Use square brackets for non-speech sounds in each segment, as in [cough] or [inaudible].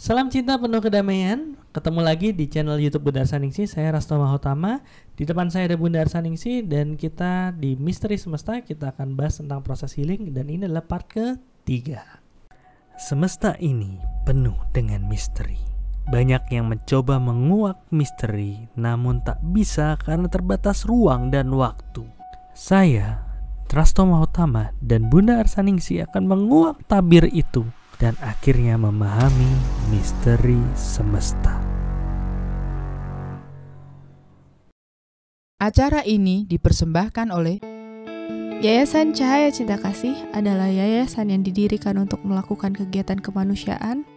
Salam cinta penuh kedamaian. Ketemu lagi di channel YouTube Bunda Arsaningsi. Saya Rasto Mahotama. Di depan saya ada Bunda Arsaningsi dan kita di Misteri Semesta kita akan bahas tentang proses healing dan ini adalah part ketiga. Semesta ini penuh dengan misteri. Banyak yang mencoba menguak misteri namun tak bisa karena terbatas ruang dan waktu. Saya, Rasto Mahotama dan Bunda Arsaningsi akan menguak tabir itu dan akhirnya memahami misteri semesta. Acara ini dipersembahkan oleh Yayasan Cahaya Cinta Kasih adalah yayasan yang didirikan untuk melakukan kegiatan kemanusiaan,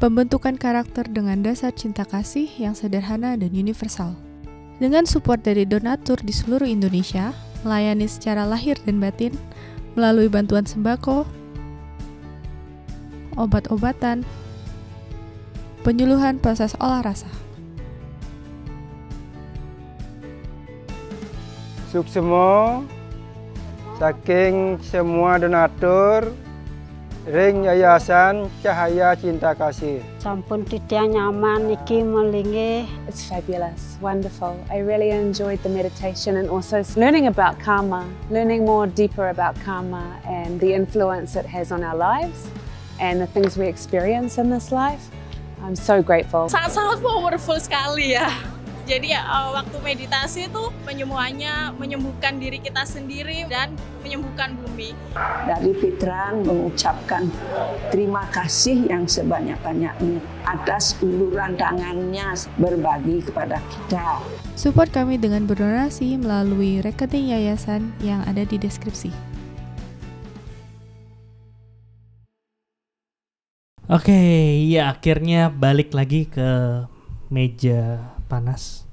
pembentukan karakter dengan dasar cinta kasih yang sederhana dan universal. Dengan support dari donatur di seluruh Indonesia, melayani secara lahir dan batin melalui bantuan sembako, obat-obatan, penyuluhan proses olah rasa. Suksemo, saking semua donatur, ring yayasan cahaya cinta kasih. Sampun tidak nyaman iki melingi. It's fabulous, wonderful. I really enjoyed the meditation and also learning about karma, learning more deeper about karma and the influence it has on our lives and the things we experience in this life. I'm so grateful. Sangat-sangat powerful sekali ya. Jadi uh, waktu meditasi itu penyembuhannya menyembuhkan diri kita sendiri dan menyembuhkan bumi. Dari Fitran mengucapkan terima kasih yang sebanyak-banyaknya atas uluran tangannya berbagi kepada kita. Support kami dengan berdonasi melalui rekening yayasan yang ada di deskripsi. Oke, okay, ya akhirnya balik lagi ke meja panas.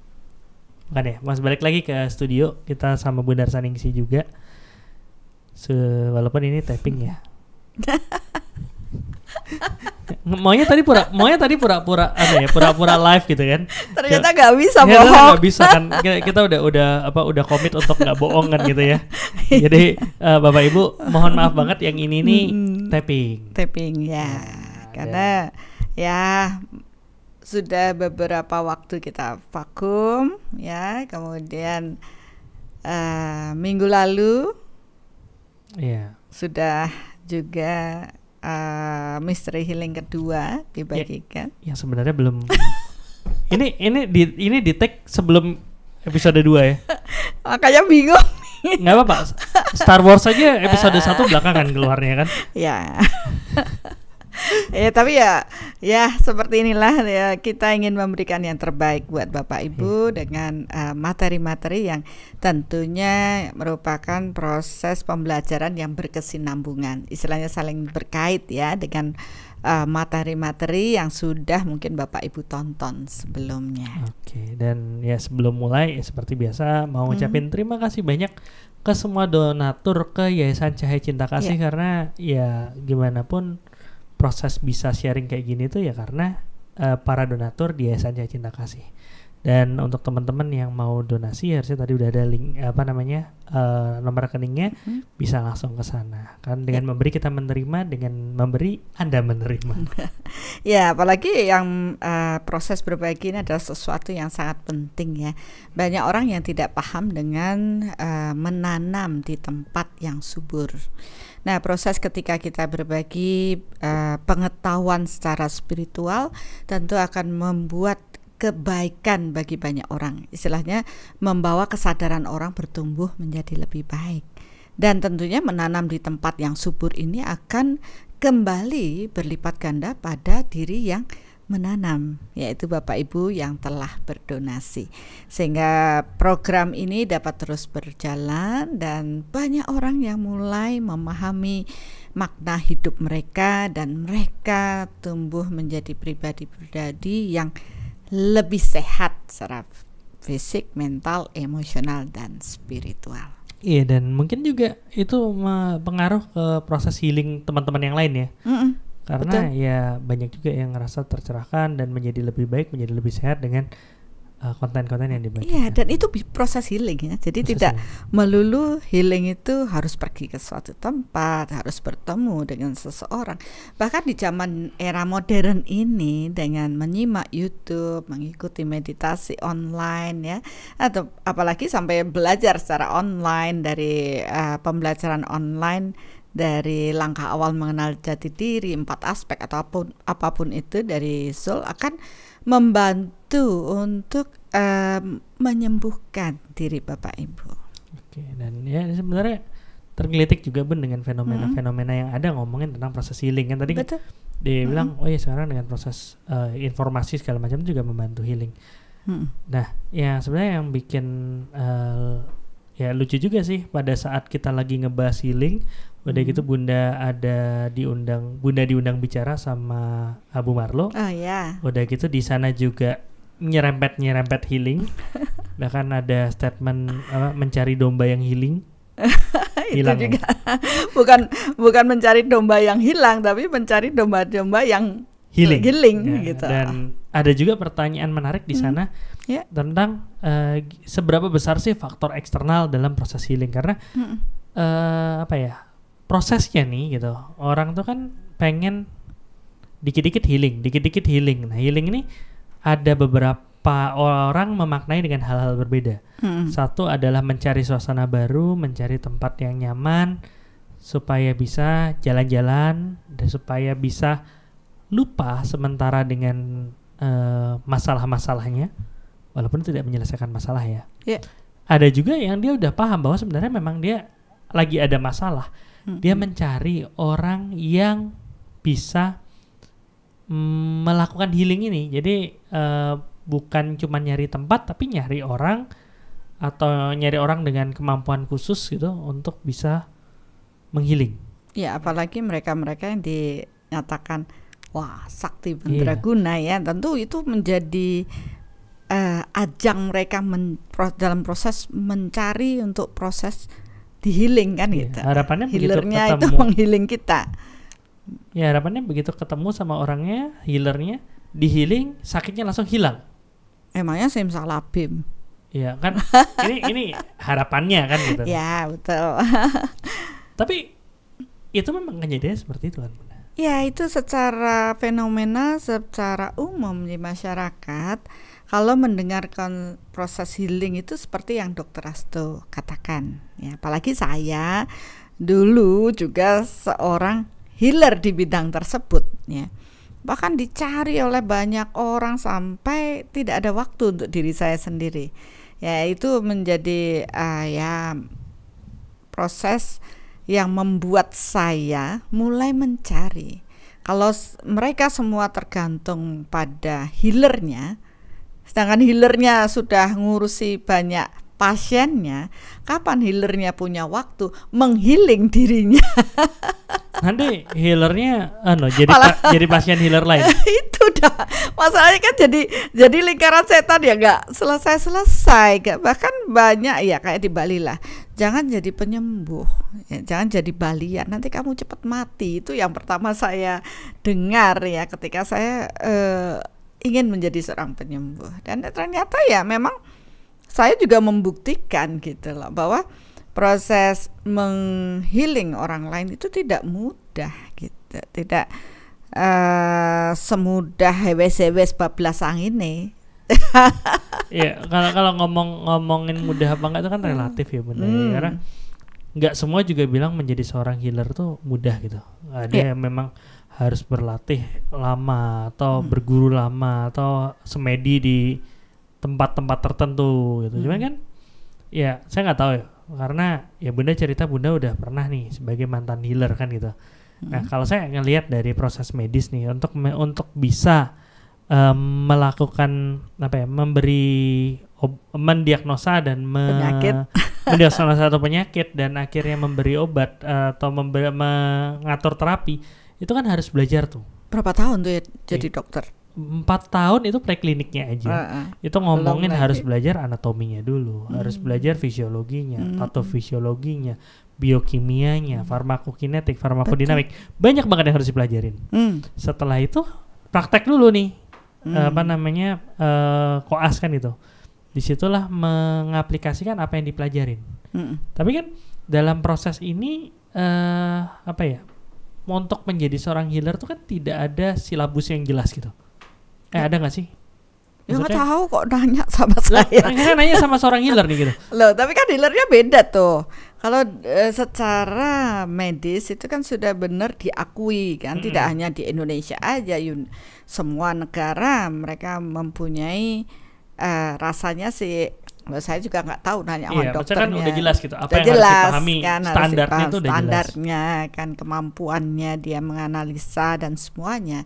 Bukan deh, ya, Mas balik lagi ke studio kita sama Bundar Saningsi juga. Se walaupun ini taping ya. [laughs] maunya tadi pura maunya tadi pura-pura apa ya pura-pura live gitu kan ternyata nggak iya, bisa ya, bohong nggak bisa kan kita, kita udah udah apa udah komit untuk nggak bohong kan gitu ya jadi uh, bapak ibu mohon maaf banget yang ini nih -hmm. tapping tapping ya yeah karena iya. ya sudah beberapa waktu kita vakum ya kemudian uh, minggu lalu yeah. sudah juga uh, eh, misteri healing kedua dibagikan ya, yang sebenarnya belum [laughs] ini ini di ini di take sebelum episode 2 ya [laughs] makanya bingung nggak apa-apa Star Wars aja episode [laughs] satu belakangan keluarnya kan ya [laughs] ya tapi ya ya seperti inilah ya kita ingin memberikan yang terbaik buat Bapak Ibu ya. dengan eh, materi-materi uh, yang tentunya merupakan proses pembelajaran yang berkesinambungan. Istilahnya saling berkait ya dengan eh, materi-materi uh, yang sudah mungkin Bapak Ibu tonton sebelumnya. Oke, dan ya sebelum mulai ya seperti biasa mau ngucapin hmm. terima kasih banyak ke semua donatur ke Yayasan Cahaya Cinta Kasih yeah. karena ya gimana pun proses bisa sharing kayak gini tuh ya karena uh, para donatur di Yayasan Cinta Kasih. Dan untuk teman-teman yang mau donasi harusnya tadi udah ada link apa namanya uh, nomor rekeningnya hmm. bisa langsung ke sana. Kan dengan ya. memberi kita menerima, dengan memberi Anda menerima. [laughs] ya, apalagi yang uh, proses berbagi ini adalah sesuatu yang sangat penting ya. Banyak orang yang tidak paham dengan uh, menanam di tempat yang subur. Nah, proses ketika kita berbagi uh, pengetahuan secara spiritual tentu akan membuat kebaikan bagi banyak orang. Istilahnya membawa kesadaran orang bertumbuh menjadi lebih baik. Dan tentunya menanam di tempat yang subur ini akan kembali berlipat ganda pada diri yang menanam, yaitu Bapak Ibu yang telah berdonasi. Sehingga program ini dapat terus berjalan dan banyak orang yang mulai memahami makna hidup mereka dan mereka tumbuh menjadi pribadi-pribadi yang lebih sehat secara fisik, mental, emosional dan spiritual. Iya dan mungkin juga itu pengaruh ke proses healing teman-teman yang lain ya. Mm -mm. Karena Betul. ya banyak juga yang ngerasa tercerahkan dan menjadi lebih baik, menjadi lebih sehat dengan Eh, konten-konten yang dibagikan. Iya, dan itu proses healing ya. Jadi proses tidak healing. melulu healing itu harus pergi ke suatu tempat, harus bertemu dengan seseorang. Bahkan di zaman era modern ini dengan menyimak YouTube, mengikuti meditasi online ya, atau apalagi sampai belajar secara online dari uh, pembelajaran online dari langkah awal mengenal jati diri empat aspek ataupun apapun itu dari soul akan membantu untuk um, menyembuhkan diri Bapak Ibu. Oke, dan ya sebenarnya tergelitik juga pun dengan fenomena-fenomena yang ada ngomongin tentang proses healing kan tadi kan Betul. dia dia mm-hmm. bilang oh ya sekarang dengan proses uh, informasi segala macam juga membantu healing. Mm-hmm. Nah, ya sebenarnya yang bikin uh, ya lucu juga sih pada saat kita lagi ngebahas healing Udah gitu hmm. Bunda ada diundang, Bunda diundang bicara sama Abu Marlo. Oh iya. Yeah. Udah gitu di sana juga nyerempet-nyerempet healing. [laughs] Bahkan ada statement apa mencari domba yang healing. [laughs] hilang. juga ya. [laughs] bukan bukan mencari domba yang hilang tapi mencari domba-domba yang healing. Healing ya, gitu. Dan ada juga pertanyaan menarik di hmm. sana hmm. Ya. yeah. tentang uh, seberapa besar sih faktor eksternal dalam proses healing karena hmm. uh, apa ya prosesnya nih gitu orang tuh kan pengen dikit-dikit healing dikit-dikit healing nah healing ini ada beberapa orang memaknai dengan hal-hal berbeda hmm. satu adalah mencari suasana baru mencari tempat yang nyaman supaya bisa jalan-jalan dan supaya bisa lupa sementara dengan uh, masalah-masalahnya walaupun tidak menyelesaikan masalah ya yeah. ada juga yang dia udah paham bahwa sebenarnya memang dia lagi ada masalah dia mencari orang yang bisa mm, melakukan healing ini jadi uh, bukan cuma nyari tempat tapi nyari orang atau nyari orang dengan kemampuan khusus gitu untuk bisa menghiling ya apalagi mereka-mereka yang dinyatakan wah sakti iya. berguna yeah. ya tentu itu menjadi uh, ajang mereka men, dalam proses mencari untuk proses di healing kan iya, gitu. harapannya healernya begitu ketemu, itu menghealing kita. Ya harapannya begitu ketemu sama orangnya, healernya di healing sakitnya langsung hilang. Emangnya saya simsalabim. Iya kan [laughs] ini ini harapannya kan gitu. Ya betul. [laughs] Tapi itu memang kejadian seperti itu kan. Ya itu secara fenomena secara umum di masyarakat kalau mendengarkan proses healing itu seperti yang dokter Asto katakan ya apalagi saya dulu juga seorang healer di bidang tersebut ya bahkan dicari oleh banyak orang sampai tidak ada waktu untuk diri saya sendiri ya itu menjadi uh, ya proses yang membuat saya mulai mencari kalau mereka semua tergantung pada healernya sedangkan healernya sudah ngurusi banyak pasiennya, kapan healernya punya waktu menghiling dirinya? [laughs] Nanti healernya, ano, jadi Malah, pa, jadi pasien healer lain. [laughs] itu dah masalahnya kan jadi jadi lingkaran setan ya nggak selesai selesai, gak. bahkan banyak ya kayak di Bali lah. Jangan jadi penyembuh, ya, jangan jadi balian. Nanti kamu cepat mati itu yang pertama saya dengar ya ketika saya eh, ingin menjadi seorang penyembuh dan ternyata ya memang saya juga membuktikan gitu loh bahwa proses menghealing orang lain itu tidak mudah gitu tidak uh, semudah hebes hebes bablas angin nih [laughs] ya kalau kalau ngomong ngomongin mudah apa enggak itu kan relatif ya benar ya, hmm. karena nggak semua juga bilang menjadi seorang healer tuh mudah gitu ada yeah. yang memang harus berlatih lama atau hmm. berguru lama atau semedi di tempat-tempat tertentu gitu. Hmm. Cuman kan ya saya nggak tahu ya karena ya bunda cerita bunda udah pernah nih sebagai mantan healer kan gitu. Nah, hmm. Nah kalau saya ngelihat dari proses medis nih untuk me untuk bisa um, melakukan apa ya memberi mendiagnosa dan me, penyakit [laughs] mendiagnosa satu penyakit dan akhirnya memberi obat uh, atau memberi, mengatur terapi itu kan harus belajar tuh berapa tahun tuh ya jadi iya. dokter empat tahun itu prekliniknya aja uh, uh. itu ngomongin Belum harus belajar anatominya dulu hmm. harus belajar fisiologinya hmm. atau fisiologinya biokimianya hmm. farmakokinetik farmakodinamik Betul. banyak banget yang harus dipelajarin hmm. setelah itu praktek dulu nih hmm. apa namanya uh, koas kan itu disitulah mengaplikasikan apa yang dipelajarin hmm. tapi kan dalam proses ini uh, apa ya montok menjadi seorang healer tuh kan tidak ada silabus yang jelas gitu. Eh ya. ada nggak sih? Ya nggak tahu kok nanya sama saya. [laughs] nanya sama seorang healer nih gitu. Loh, tapi kan healernya beda tuh. Kalau e, secara medis itu kan sudah benar diakui kan, -hmm. tidak hanya di Indonesia aja, yun, semua negara mereka mempunyai e, rasanya sih saya juga nggak tahu nanya sama iya, kan dokternya. kan udah jelas gitu apa udah yang jelas, harus dipahami kan, standarnya harus dipaham, itu udah standarnya jelas. kan kemampuannya dia menganalisa dan semuanya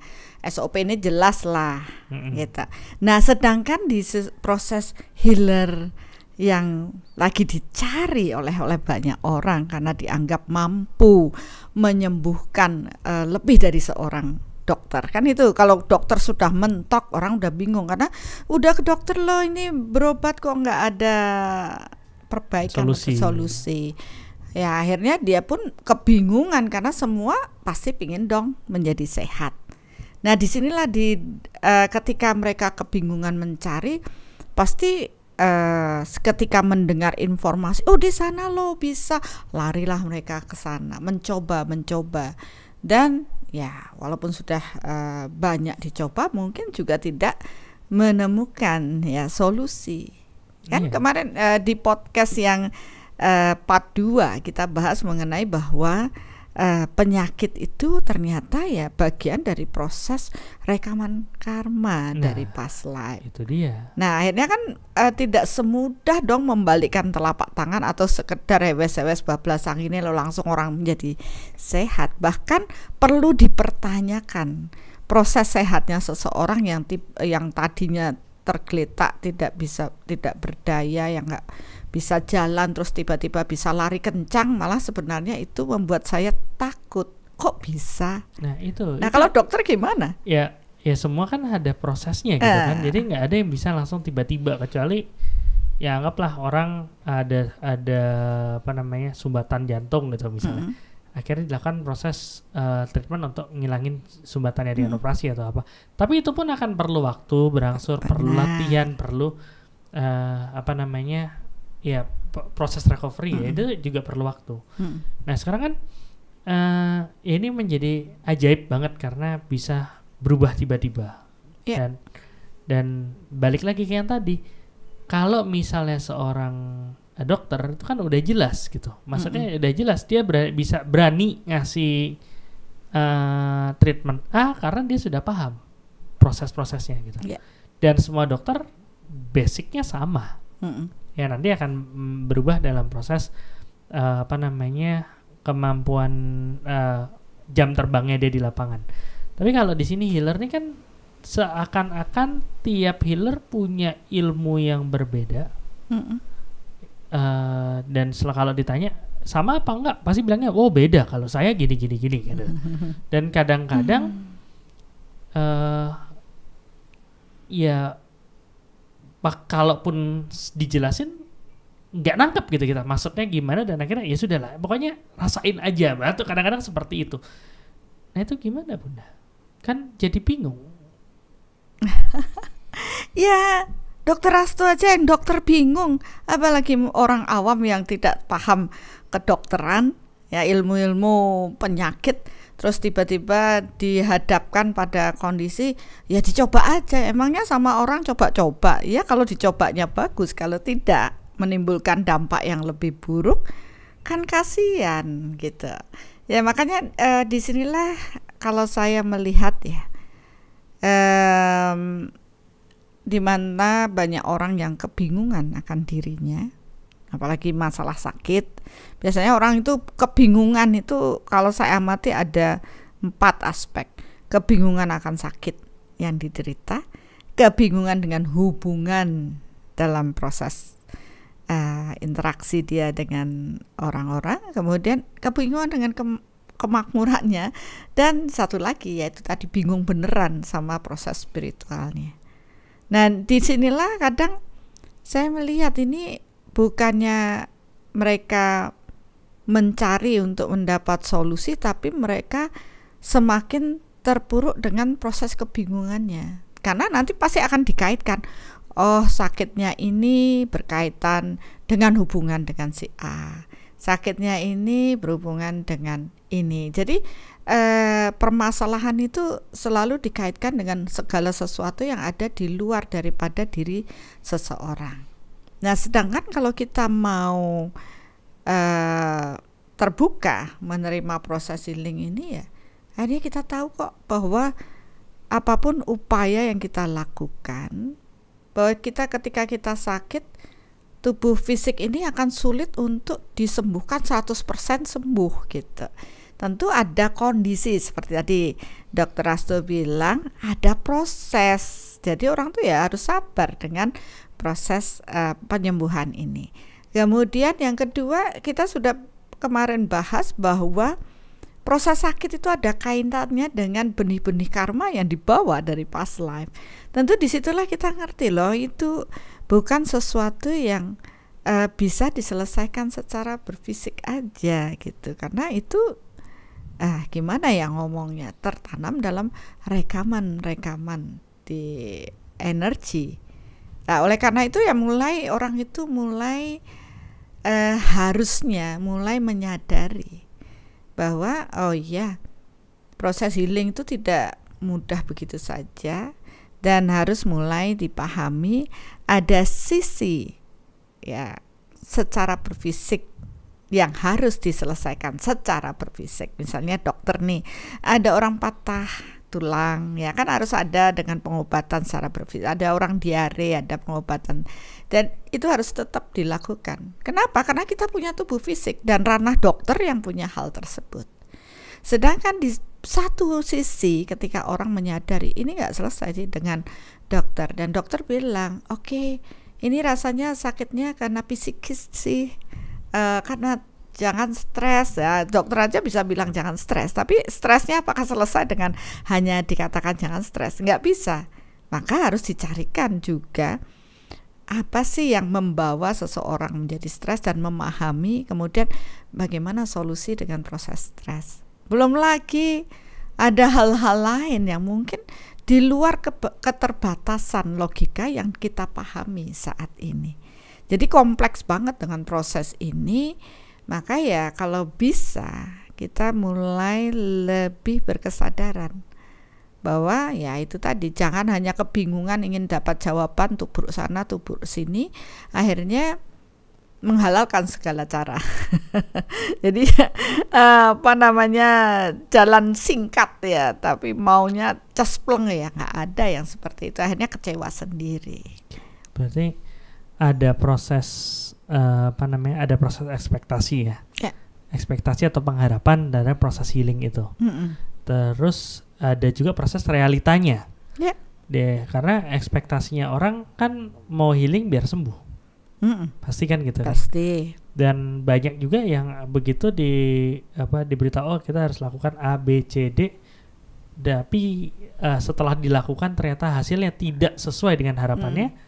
SOP ini jelas lah mm -hmm. gitu. Nah sedangkan di proses healer yang lagi dicari oleh oleh banyak orang karena dianggap mampu menyembuhkan uh, lebih dari seorang dokter kan itu kalau dokter sudah mentok orang udah bingung karena udah ke dokter loh ini berobat kok nggak ada perbaikan solusi. solusi ya akhirnya dia pun kebingungan karena semua pasti pingin dong menjadi sehat nah disinilah di uh, ketika mereka kebingungan mencari pasti uh, ketika mendengar informasi oh di sana lo bisa larilah mereka ke sana mencoba mencoba dan ya walaupun sudah uh, banyak dicoba mungkin juga tidak menemukan ya solusi kan iya. kemarin uh, di podcast yang uh, part 2 kita bahas mengenai bahwa Eh, penyakit itu ternyata ya bagian dari proses rekaman karma nah, dari past life. Itu dia. Nah, akhirnya kan uh, tidak semudah dong membalikkan telapak tangan atau sekedar hewes-hewes bablas ini lo langsung orang menjadi sehat. Bahkan perlu dipertanyakan proses sehatnya seseorang yang tip, yang tadinya tergeletak tidak bisa tidak berdaya yang nggak bisa jalan terus tiba-tiba bisa lari kencang malah sebenarnya itu membuat saya takut kok bisa nah itu nah itu, kalau dokter gimana ya ya semua kan ada prosesnya gitu kan. eh. kan jadi nggak ada yang bisa langsung tiba-tiba kecuali ya anggaplah orang ada ada apa namanya sumbatan jantung gitu misalnya mm -hmm akhirnya dilakukan proses uh, treatment untuk ngilangin sumbatannya dengan hmm. operasi atau apa. Tapi itu pun akan perlu waktu, berangsur, Pernah. perlu latihan, perlu uh, apa namanya? ya proses recovery ya, hmm. ya itu juga perlu waktu. Hmm. Nah, sekarang kan uh, ini menjadi ajaib banget karena bisa berubah tiba-tiba. Yeah. Dan dan balik lagi ke yang tadi. Kalau misalnya seorang Eh, dokter itu kan udah jelas gitu. Maksudnya mm -hmm. udah jelas dia ber bisa berani ngasih uh, treatment ah karena dia sudah paham proses-prosesnya gitu. Yeah. Dan semua dokter basicnya sama. Mm -hmm. Ya nanti akan mm, berubah dalam proses uh, apa namanya kemampuan uh, jam terbangnya dia di lapangan. Tapi kalau di sini healer ini kan seakan-akan tiap healer punya ilmu yang berbeda. Mm -hmm uh, dan setelah kalau ditanya sama apa enggak pasti bilangnya oh beda kalau saya gini gini gini gitu [laughs] dan kadang-kadang uh, ya pak kalaupun dijelasin nggak nangkep gitu kita maksudnya gimana dan akhirnya ya sudah lah. pokoknya rasain aja [laughs] batu kadang-kadang seperti itu nah itu gimana bunda kan jadi bingung [laughs] ya dokter Rastu aja yang dokter bingung apalagi orang awam yang tidak paham kedokteran ya ilmu-ilmu penyakit terus tiba-tiba dihadapkan pada kondisi ya dicoba aja emangnya sama orang coba-coba ya kalau dicobanya bagus kalau tidak menimbulkan dampak yang lebih buruk kan kasihan gitu ya makanya eh, disinilah kalau saya melihat ya eh, di mana banyak orang yang kebingungan akan dirinya, apalagi masalah sakit. Biasanya orang itu kebingungan itu kalau saya amati ada empat aspek. Kebingungan akan sakit yang diderita, kebingungan dengan hubungan dalam proses uh, interaksi dia dengan orang-orang, kemudian kebingungan dengan ke kemakmurannya, dan satu lagi yaitu tadi bingung beneran sama proses spiritualnya. Nah, disinilah kadang saya melihat ini bukannya mereka mencari untuk mendapat solusi, tapi mereka semakin terpuruk dengan proses kebingungannya. Karena nanti pasti akan dikaitkan, oh sakitnya ini berkaitan dengan hubungan dengan si A, sakitnya ini berhubungan dengan ini. Jadi eh, permasalahan itu selalu dikaitkan dengan segala sesuatu yang ada di luar daripada diri seseorang. Nah, sedangkan kalau kita mau eh, terbuka menerima proses healing ini ya, akhirnya kita tahu kok bahwa apapun upaya yang kita lakukan, bahwa kita ketika kita sakit tubuh fisik ini akan sulit untuk disembuhkan 100% sembuh gitu. Tentu ada kondisi seperti tadi Dokter Rasto bilang ada proses. Jadi orang tuh ya harus sabar dengan proses uh, penyembuhan ini. Kemudian yang kedua kita sudah kemarin bahas bahwa proses sakit itu ada kaitannya dengan benih-benih karma yang dibawa dari past life. Tentu disitulah kita ngerti loh itu bukan sesuatu yang uh, bisa diselesaikan secara berfisik aja gitu karena itu ah gimana ya ngomongnya tertanam dalam rekaman-rekaman di energi. Nah, oleh karena itu ya mulai orang itu mulai eh, harusnya mulai menyadari bahwa oh ya proses healing itu tidak mudah begitu saja dan harus mulai dipahami ada sisi ya secara berfisik yang harus diselesaikan secara berfisik. Misalnya dokter nih, ada orang patah tulang ya kan harus ada dengan pengobatan secara berfisik. Ada orang diare, ada pengobatan. Dan itu harus tetap dilakukan. Kenapa? Karena kita punya tubuh fisik dan ranah dokter yang punya hal tersebut. Sedangkan di satu sisi ketika orang menyadari ini nggak selesai sih dengan dokter dan dokter bilang, "Oke, okay, ini rasanya sakitnya karena psikis sih." Eh, karena jangan stres ya dokter aja bisa bilang jangan stres tapi stresnya apakah selesai dengan hanya dikatakan jangan stres nggak bisa maka harus dicarikan juga apa sih yang membawa seseorang menjadi stres dan memahami kemudian bagaimana solusi dengan proses stres. Belum lagi ada hal-hal lain yang mungkin di luar keterbatasan logika yang kita pahami saat ini. Jadi kompleks banget dengan proses ini. Maka ya kalau bisa kita mulai lebih berkesadaran bahwa ya itu tadi jangan hanya kebingungan ingin dapat jawaban tubruk sana tubruk sini akhirnya menghalalkan segala cara. [laughs] Jadi eh, apa namanya jalan singkat ya, tapi maunya cespleng ya nggak ada yang seperti itu. Akhirnya kecewa sendiri. Berarti ada proses uh, apa namanya ada proses ekspektasi ya yeah. ekspektasi atau pengharapan dari proses healing itu mm -mm. terus ada juga proses realitanya yeah. deh karena ekspektasinya orang kan mau healing biar sembuh mm -mm. pasti kan gitu kan? pasti dan banyak juga yang begitu di apa diberitahu oh kita harus lakukan a b c d tapi uh, setelah dilakukan ternyata hasilnya tidak sesuai dengan harapannya mm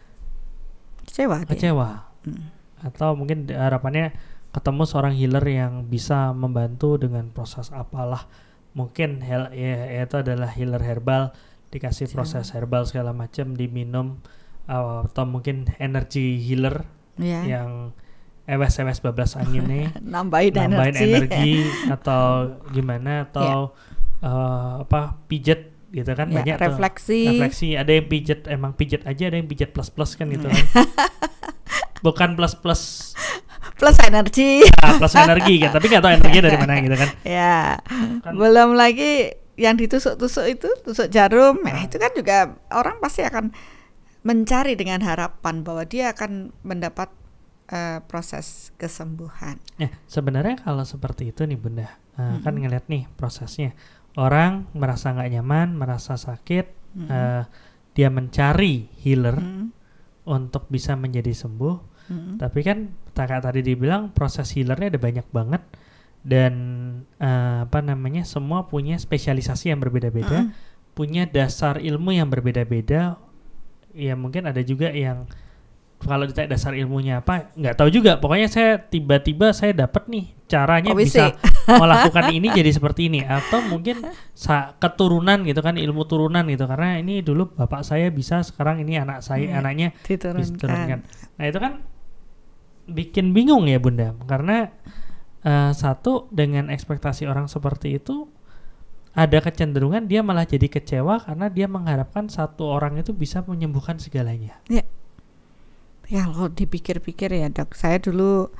kecewa kecewa hmm. atau mungkin harapannya ketemu seorang healer yang bisa membantu dengan proses apalah mungkin hel ya, itu adalah healer herbal dikasih Cewa. Iya. proses herbal segala macam diminum uh, atau mungkin energi healer yeah. yang ewas-ewas bablas angin nih [laughs] nambahin, nambahin energi, energi atau gimana atau yeah. uh, apa pijet gitu kan ya, banyak refleksi tuh. refleksi ada yang pijet emang pijet aja ada yang pijet plus plus kan gitu kan hmm. [laughs] bukan plus plus plus energi nah, plus energi kan tapi nggak tahu energinya dari mana gitu kan [laughs] ya kan. belum lagi yang ditusuk-tusuk itu tusuk jarum nah. eh, itu kan juga orang pasti akan mencari dengan harapan bahwa dia akan mendapat uh, proses kesembuhan. Ya, sebenarnya kalau seperti itu nih Bunda, uh, hmm. kan ngeliat nih prosesnya orang merasa nggak nyaman, merasa sakit, mm -hmm. uh, dia mencari healer mm -hmm. untuk bisa menjadi sembuh. Mm -hmm. Tapi kan kakak tadi dibilang proses healernya ada banyak banget dan uh, apa namanya semua punya spesialisasi yang berbeda-beda, mm -hmm. punya dasar ilmu yang berbeda-beda. Ya mungkin ada juga yang kalau ditanya dasar ilmunya apa nggak tahu juga pokoknya saya tiba-tiba saya dapat nih caranya oh, bisa ya? [laughs] melakukan ini jadi seperti ini atau mungkin keturunan gitu kan ilmu turunan gitu karena ini dulu bapak saya bisa sekarang ini anak saya hmm, anaknya diturunkan nah itu kan bikin bingung ya bunda karena uh, satu dengan ekspektasi orang seperti itu ada kecenderungan dia malah jadi kecewa karena dia mengharapkan satu orang itu bisa menyembuhkan segalanya. Yeah Ya kalau dipikir-pikir ya dok, saya dulu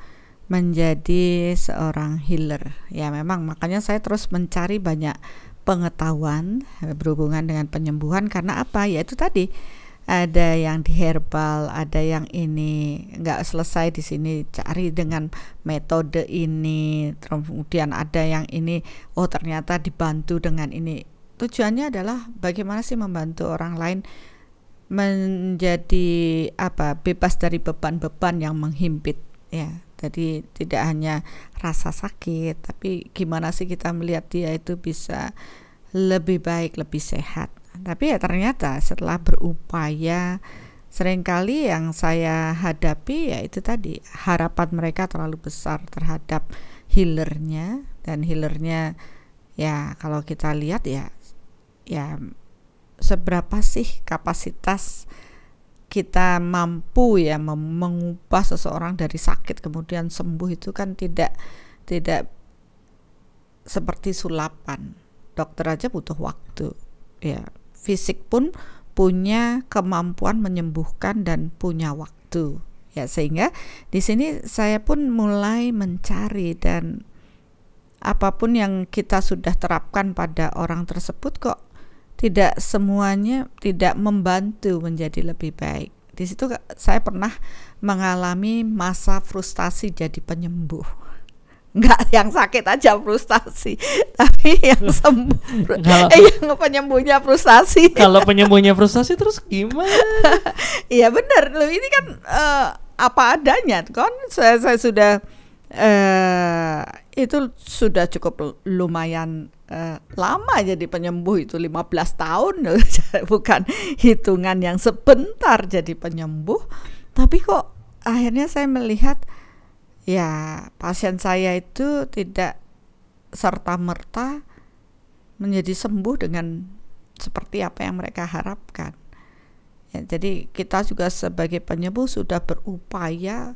menjadi seorang healer. Ya memang makanya saya terus mencari banyak pengetahuan berhubungan dengan penyembuhan karena apa? Ya itu tadi ada yang di herbal, ada yang ini nggak selesai di sini cari dengan metode ini, kemudian ada yang ini oh ternyata dibantu dengan ini. Tujuannya adalah bagaimana sih membantu orang lain menjadi apa bebas dari beban-beban yang menghimpit ya jadi tidak hanya rasa sakit tapi gimana sih kita melihat dia itu bisa lebih baik lebih sehat tapi ya ternyata setelah berupaya seringkali yang saya hadapi ya itu tadi harapan mereka terlalu besar terhadap healernya dan healernya ya kalau kita lihat ya ya seberapa sih kapasitas kita mampu ya mengubah seseorang dari sakit kemudian sembuh itu kan tidak tidak seperti sulapan. Dokter aja butuh waktu. Ya, fisik pun punya kemampuan menyembuhkan dan punya waktu. Ya, sehingga di sini saya pun mulai mencari dan apapun yang kita sudah terapkan pada orang tersebut kok tidak semuanya tidak membantu menjadi lebih baik. Di situ saya pernah mengalami masa frustasi jadi penyembuh. Enggak [laughs] yang sakit aja frustasi, [laughs] tapi yang sembuh kalau, [laughs] eh yang penyembuhnya frustasi. Kalau penyembuhnya frustasi terus gimana? Iya benar, loh ini kan uh, apa adanya kan saya, saya sudah uh, itu sudah cukup lumayan uh, lama jadi penyembuh itu 15 tahun [laughs] bukan hitungan yang sebentar jadi penyembuh tapi kok akhirnya saya melihat ya pasien saya itu tidak serta merta menjadi sembuh dengan seperti apa yang mereka harapkan ya, jadi kita juga sebagai penyembuh sudah berupaya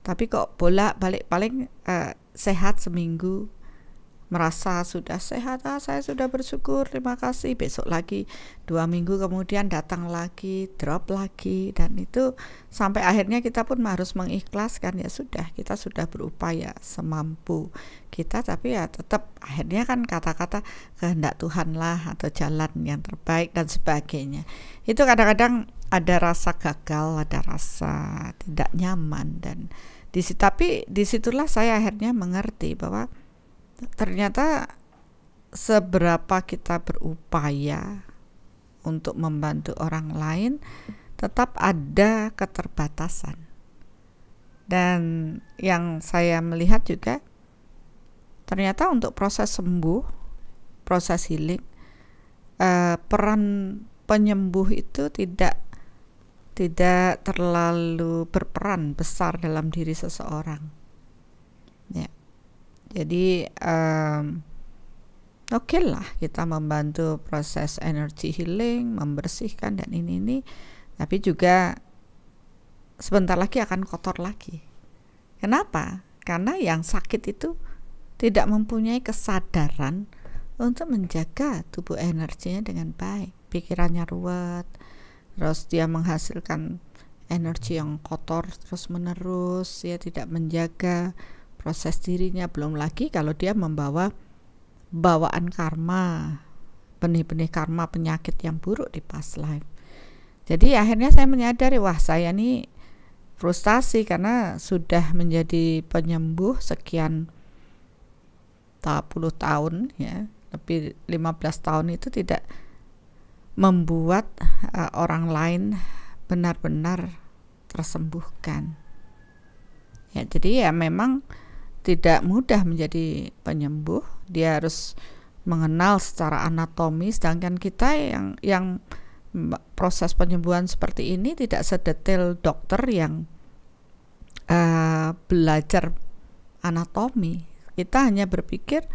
tapi kok bolak balik paling uh, sehat seminggu merasa sudah sehat ah, saya sudah bersyukur terima kasih besok lagi dua minggu kemudian datang lagi drop lagi dan itu sampai akhirnya kita pun harus mengikhlaskan ya sudah kita sudah berupaya semampu kita tapi ya tetap akhirnya kan kata-kata kehendak Tuhan lah atau jalan yang terbaik dan sebagainya itu kadang-kadang ada rasa gagal ada rasa tidak nyaman dan di tapi disitulah saya akhirnya mengerti bahwa ternyata seberapa kita berupaya untuk membantu orang lain tetap ada keterbatasan. Dan yang saya melihat juga ternyata untuk proses sembuh, proses healing, eh, peran penyembuh itu tidak tidak terlalu berperan besar dalam diri seseorang. Ya. Jadi um, oke okay lah kita membantu proses energi healing, membersihkan dan ini ini, tapi juga sebentar lagi akan kotor lagi. Kenapa? Karena yang sakit itu tidak mempunyai kesadaran untuk menjaga tubuh energinya dengan baik. Pikirannya ruwet, terus dia menghasilkan energi yang kotor terus menerus ya tidak menjaga proses dirinya belum lagi kalau dia membawa bawaan karma benih-benih karma penyakit yang buruk di past life jadi akhirnya saya menyadari wah saya ini frustasi karena sudah menjadi penyembuh sekian puluh tahun ya lebih 15 tahun itu tidak membuat uh, orang lain benar-benar tersembuhkan. Ya, jadi ya memang tidak mudah menjadi penyembuh. Dia harus mengenal secara anatomi sedangkan kita yang yang proses penyembuhan seperti ini tidak sedetail dokter yang uh, belajar anatomi. Kita hanya berpikir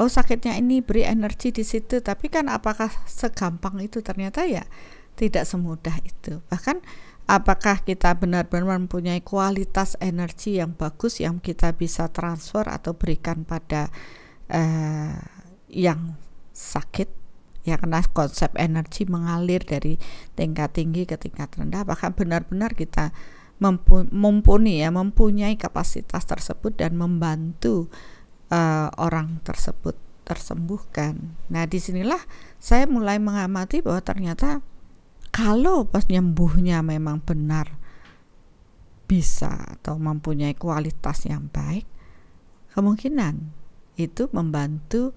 oh sakitnya ini beri energi di situ tapi kan apakah segampang itu ternyata ya tidak semudah itu bahkan apakah kita benar-benar mempunyai kualitas energi yang bagus yang kita bisa transfer atau berikan pada eh, yang sakit ya karena konsep energi mengalir dari tingkat tinggi ke tingkat rendah bahkan benar-benar kita mempunyai ya mempunyai kapasitas tersebut dan membantu uh, orang tersebut tersembuhkan. Nah, disinilah saya mulai mengamati bahwa ternyata kalau pas nyembuhnya memang benar bisa atau mempunyai kualitas yang baik, kemungkinan itu membantu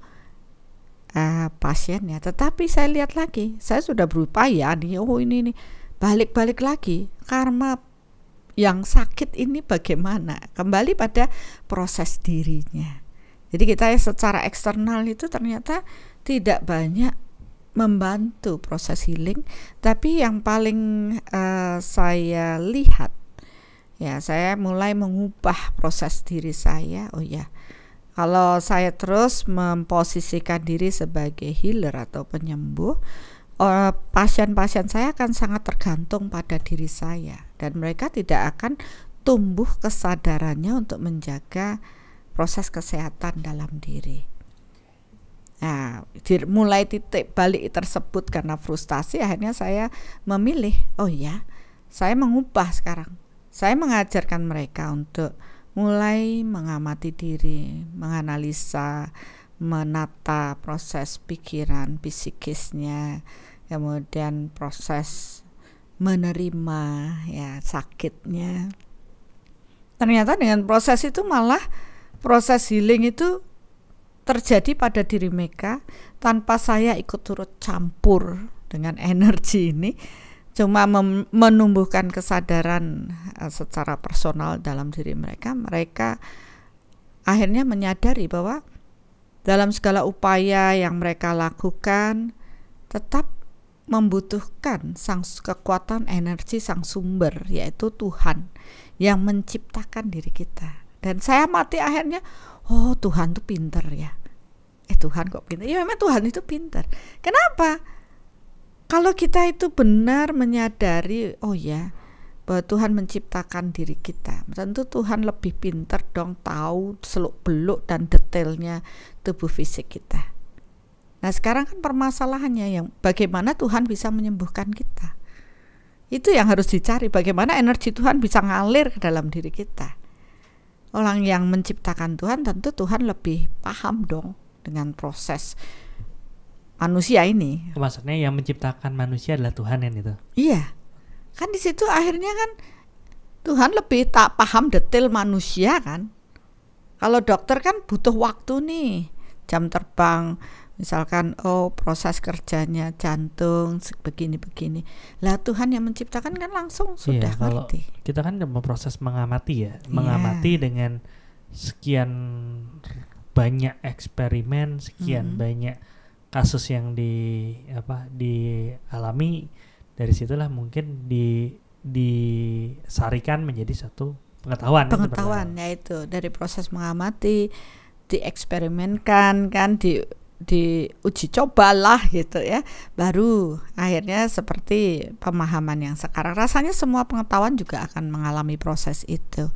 uh, pasiennya. Tetapi saya lihat lagi, saya sudah berupaya nih, oh ini nih balik-balik lagi karma yang sakit ini bagaimana? Kembali pada proses dirinya. Jadi kita ya secara eksternal itu ternyata tidak banyak membantu proses healing, tapi yang paling uh, saya lihat ya saya mulai mengubah proses diri saya. Oh ya. Kalau saya terus memposisikan diri sebagai healer atau penyembuh, eh, pasien-pasien saya akan sangat tergantung pada diri saya dan mereka tidak akan tumbuh kesadarannya untuk menjaga proses kesehatan dalam diri. Nah, mulai titik balik tersebut karena frustasi akhirnya saya memilih, oh ya, saya mengubah sekarang. Saya mengajarkan mereka untuk mulai mengamati diri, menganalisa, menata proses pikiran, psikisnya, kemudian proses menerima ya sakitnya. Ternyata dengan proses itu malah proses healing itu terjadi pada diri mereka tanpa saya ikut turut campur dengan [laughs] energi ini cuma menumbuhkan kesadaran e, secara personal dalam diri mereka mereka akhirnya menyadari bahwa dalam segala upaya yang mereka lakukan tetap membutuhkan sang kekuatan energi sang sumber yaitu Tuhan yang menciptakan diri kita dan saya mati akhirnya oh Tuhan tuh pinter ya eh Tuhan kok pinter ya memang Tuhan itu pinter kenapa kalau kita itu benar menyadari oh ya bahwa Tuhan menciptakan diri kita tentu Tuhan lebih pinter dong tahu seluk beluk dan detailnya tubuh fisik kita nah sekarang kan permasalahannya yang bagaimana Tuhan bisa menyembuhkan kita itu yang harus dicari bagaimana energi Tuhan bisa ngalir ke dalam diri kita orang yang menciptakan Tuhan tentu Tuhan lebih paham dong dengan proses manusia ini. Maksudnya yang menciptakan manusia adalah Tuhan yang itu. Iya. Kan di situ akhirnya kan Tuhan lebih tak paham detail manusia kan. Kalau dokter kan butuh waktu nih, jam terbang Misalkan oh proses kerjanya jantung begini-begini. Lah Tuhan yang menciptakan kan langsung iya, sudah iya, ngerti. Kita kan memproses mengamati ya, iya. mengamati yeah. dengan sekian banyak eksperimen, sekian mm banyak kasus yang di apa dialami dari situlah mungkin di disarikan menjadi satu pengetahuan. Pengetahuan itu yaitu dari proses mengamati dieksperimenkan kan di di diuji cobalah gitu ya baru akhirnya seperti pemahaman yang sekarang rasanya semua pengetahuan juga akan mengalami proses itu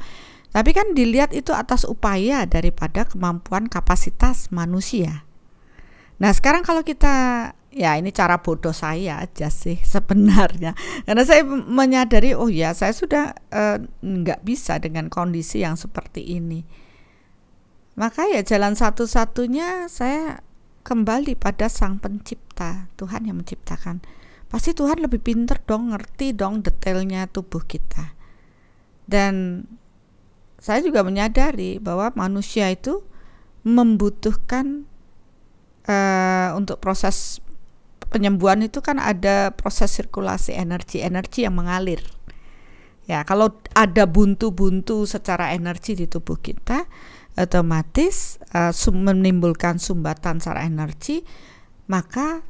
tapi kan dilihat itu atas upaya daripada kemampuan kapasitas manusia nah sekarang kalau kita ya ini cara bodoh saya aja sih [laughs] sebenarnya karena saya menyadari oh ya saya sudah eh, nggak eh, bisa dengan kondisi yang seperti ini maka ya jalan satu-satunya saya kembali pada sang pencipta Tuhan yang menciptakan pasti Tuhan lebih pinter dong ngerti dong detailnya tubuh kita dan saya juga menyadari bahwa manusia itu membutuhkan uh, untuk proses penyembuhan itu kan ada proses sirkulasi energi energi yang mengalir ya kalau ada buntu-buntu secara energi di tubuh kita otomatis uh, menimbulkan sumbatan secara energi maka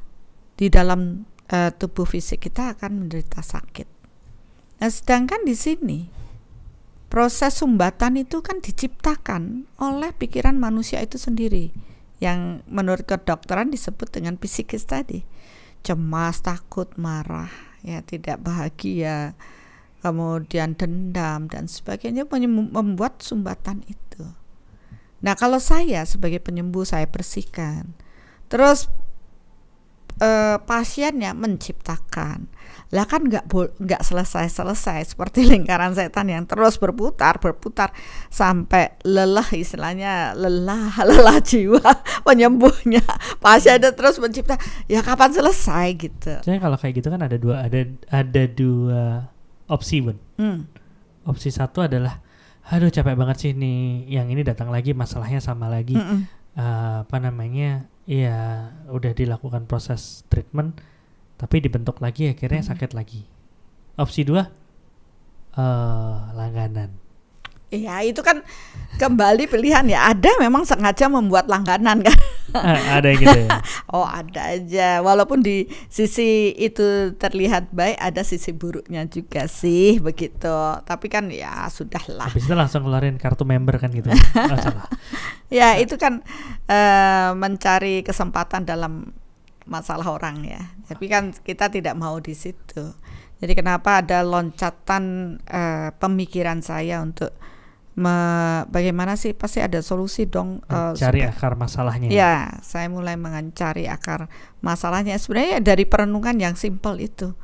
di dalam uh, tubuh fisik kita akan menderita sakit. Nah, sedangkan di sini proses sumbatan itu kan diciptakan oleh pikiran manusia itu sendiri yang menurut kedokteran disebut dengan psikis tadi cemas takut marah ya tidak bahagia kemudian dendam dan sebagainya membuat sumbatan itu Nah, kalau saya sebagai penyembuh saya bersihkan. Terus eh, pasiennya menciptakan. Lah kan nggak nggak selesai-selesai seperti [laughs] lingkaran setan yang terus berputar, berputar sampai lelah istilahnya lelah, [laughs] lelah jiwa [laughs] penyembuhnya. Pasiennya hmm. terus mencipta. Ya kapan selesai gitu. Jadi kalau kayak gitu kan ada dua ada ada dua opsi, Bun. Hmm. Opsi satu adalah aduh capek banget sih nih yang ini datang lagi masalahnya sama lagi mm -mm. Uh, apa namanya ya udah dilakukan proses treatment tapi dibentuk lagi akhirnya mm -hmm. sakit lagi opsi dua uh, langganan Iya, itu kan kembali pilihan ya. Ada memang sengaja membuat langganan kan. Ah, ada gitu ya. [laughs] oh, ada aja. Walaupun di sisi itu terlihat baik, ada sisi buruknya juga sih begitu. Tapi kan ya sudahlah. Habis itu langsung keluarin kartu member kan gitu. oh, [laughs] ya, itu kan e, mencari kesempatan dalam masalah orang ya. Tapi kan kita tidak mau di situ. Jadi kenapa ada loncatan e, pemikiran saya untuk me, bagaimana sih pasti ada solusi dong hmm, eh, cari uh, akar masalahnya ya iya, saya mulai mencari akar masalahnya sebenarnya dari perenungan yang simpel itu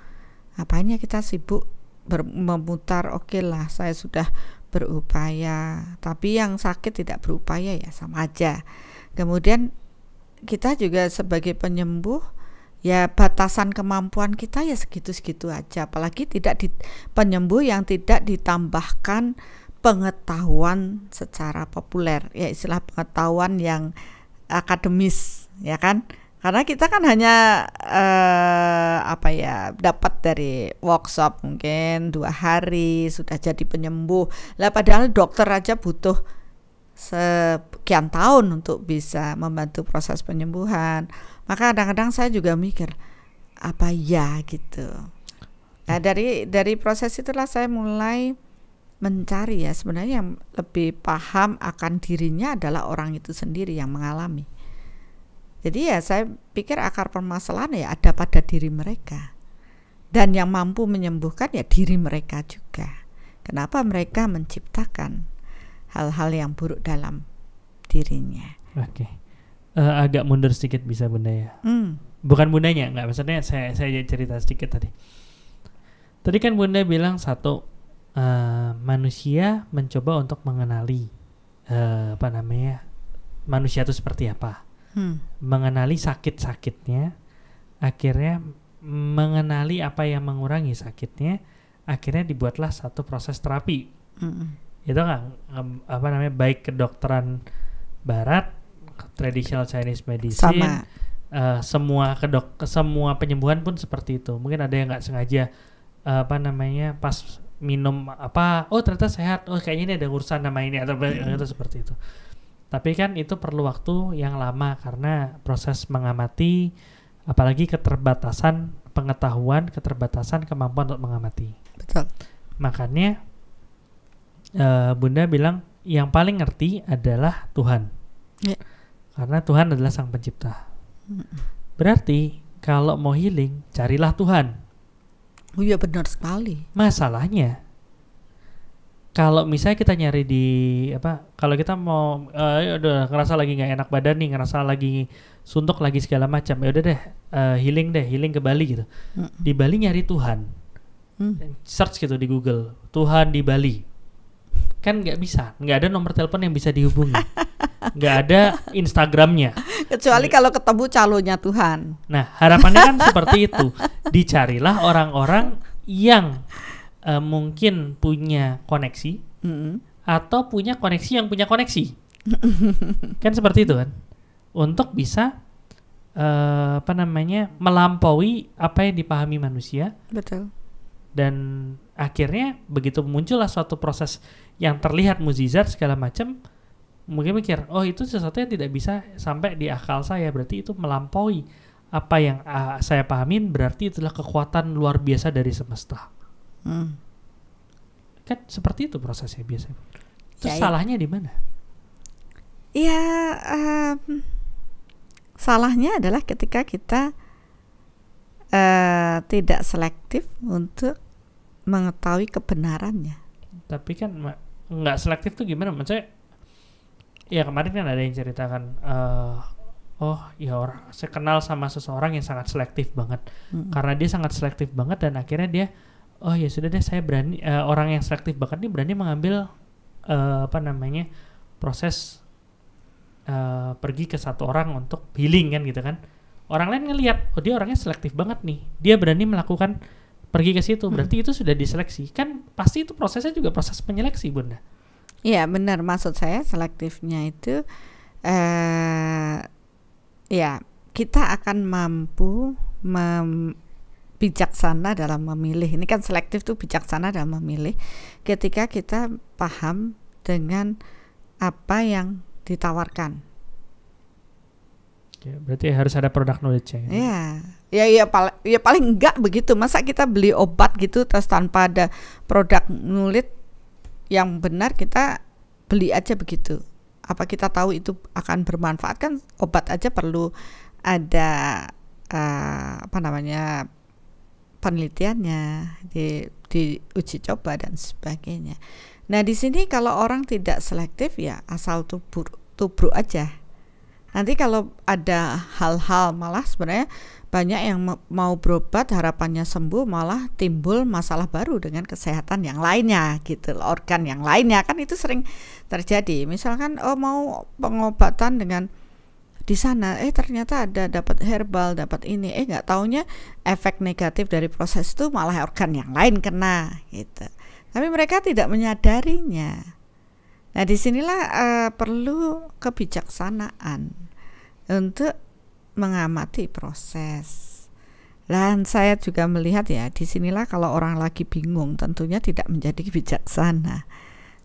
Apa apanya kita sibuk ber, memutar oke okay lah saya sudah berupaya tapi yang sakit tidak berupaya ya sama aja kemudian kita juga sebagai penyembuh ya batasan kemampuan kita ya segitu-segitu aja apalagi tidak di, penyembuh yang tidak ditambahkan pengetahuan secara populer ya istilah pengetahuan yang akademis ya kan karena kita kan hanya eh, apa ya dapat dari workshop mungkin dua hari sudah jadi penyembuh lah padahal dokter aja butuh sekian tahun untuk bisa membantu proses penyembuhan maka kadang-kadang saya juga mikir apa ya gitu nah dari dari proses itulah saya mulai mencari ya sebenarnya yang lebih paham akan dirinya adalah orang itu sendiri yang mengalami jadi ya saya pikir akar permasalahan ya ada pada diri mereka dan yang mampu menyembuhkan ya diri mereka juga kenapa mereka menciptakan hal-hal yang buruk dalam dirinya oke uh, agak mundur sedikit bisa bunda ya Hmm. bukan bundanya nggak maksudnya saya saya cerita sedikit tadi tadi kan bunda bilang satu uh, manusia mencoba untuk mengenali uh, apa namanya manusia itu seperti apa, hmm. mengenali sakit-sakitnya, akhirnya mengenali apa yang mengurangi sakitnya, akhirnya dibuatlah satu proses terapi. Hmm. Itu kan apa namanya baik kedokteran Barat, traditional Chinese medicine. Sama. Uh, semua kedok semua penyembuhan pun seperti itu mungkin ada yang nggak sengaja uh, apa namanya pas minum apa oh ternyata sehat oh kayaknya ini ada urusan nama ini atau hmm. Gitu, seperti itu tapi kan itu perlu waktu yang lama karena proses mengamati apalagi keterbatasan pengetahuan keterbatasan kemampuan untuk mengamati betul makanya uh, bunda bilang yang paling ngerti adalah Tuhan yeah. karena Tuhan adalah sang pencipta mm berarti kalau mau healing carilah Tuhan Oh iya benar sekali. Masalahnya kalau misalnya kita nyari di apa kalau kita mau eh, uh, udah ngerasa lagi nggak enak badan nih ngerasa lagi suntuk lagi segala macam ya udah deh uh, healing deh healing ke Bali gitu mm -mm. di Bali nyari Tuhan mm. search gitu di Google Tuhan di Bali kan nggak bisa nggak ada nomor telepon yang bisa dihubungi [laughs] nggak ada Instagramnya. Kecuali iya. kalau ketemu calonnya Tuhan. Nah harapannya kan seperti itu. Dicarilah orang-orang yang uh, mungkin punya koneksi mm -hmm. atau punya koneksi yang punya koneksi. [laughs] kan seperti itu kan. Untuk bisa uh, apa namanya melampaui apa yang dipahami manusia. Betul. Dan akhirnya begitu muncullah suatu proses yang terlihat muzizat segala macam mungkin mikir oh itu sesuatu yang tidak bisa sampai di akal saya berarti itu melampaui apa yang uh, saya pahamin berarti itulah kekuatan luar biasa dari semesta hmm. kan seperti itu prosesnya biasanya terus ya, salahnya di mana ya um, salahnya adalah ketika kita uh, tidak selektif untuk mengetahui kebenarannya tapi kan nggak selektif tuh gimana maksudnya ya kemarin kan ada yang ceritakan uh, oh ya orang saya kenal sama seseorang yang sangat selektif banget mm -hmm. karena dia sangat selektif banget dan akhirnya dia oh ya sudah deh saya berani uh, orang yang selektif banget ini berani mengambil uh, apa namanya proses uh, pergi ke satu orang untuk healing kan gitu kan orang lain ngelihat oh dia orangnya selektif banget nih dia berani melakukan pergi ke situ berarti hmm. itu sudah diseleksi kan pasti itu prosesnya juga proses penyeleksi bunda Iya benar maksud saya selektifnya itu eh, ya kita akan mampu mem bijaksana dalam memilih. Ini kan selektif tuh bijaksana dalam memilih ketika kita paham dengan apa yang ditawarkan. Ya, berarti harus ada produk knowledge ya. Iya. Ya ya paling ya paling enggak begitu. Masa kita beli obat gitu terus tanpa ada produk knowledge yang benar kita beli aja begitu. Apa kita tahu itu akan bermanfaat kan obat aja perlu ada uh, apa namanya penelitiannya di di uji coba dan sebagainya. Nah di sini kalau orang tidak selektif ya asal tubruk tubruk aja. Nanti kalau ada hal-hal malah sebenarnya banyak yang mau berobat harapannya sembuh malah timbul masalah baru dengan kesehatan yang lainnya gitu, organ yang lainnya kan itu sering terjadi. Misalkan oh mau pengobatan dengan di sana eh ternyata ada dapat herbal dapat ini eh nggak taunya efek negatif dari proses itu malah organ yang lain kena gitu tapi mereka tidak menyadarinya nah disinilah uh, perlu kebijaksanaan untuk mengamati proses. Dan saya juga melihat ya, disinilah kalau orang lagi bingung tentunya tidak menjadi [laughs] bijaksana.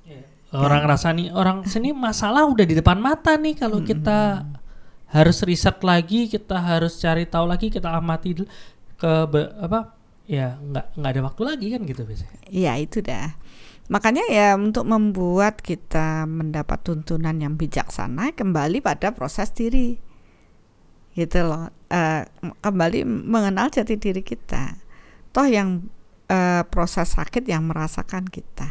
Iya. Orang rasanya nah. rasa nih, orang sini masalah udah di depan mata nih kalau hmm. kita harus riset lagi, kita harus cari tahu lagi, kita amati ke apa? Ya, nggak nggak ada waktu lagi kan gitu biasanya. Iya, itu dah. Makanya ya untuk membuat kita mendapat tuntunan yang bijaksana kembali pada proses diri gitu loh uh, kembali mengenal jati diri kita toh yang uh, proses sakit yang merasakan kita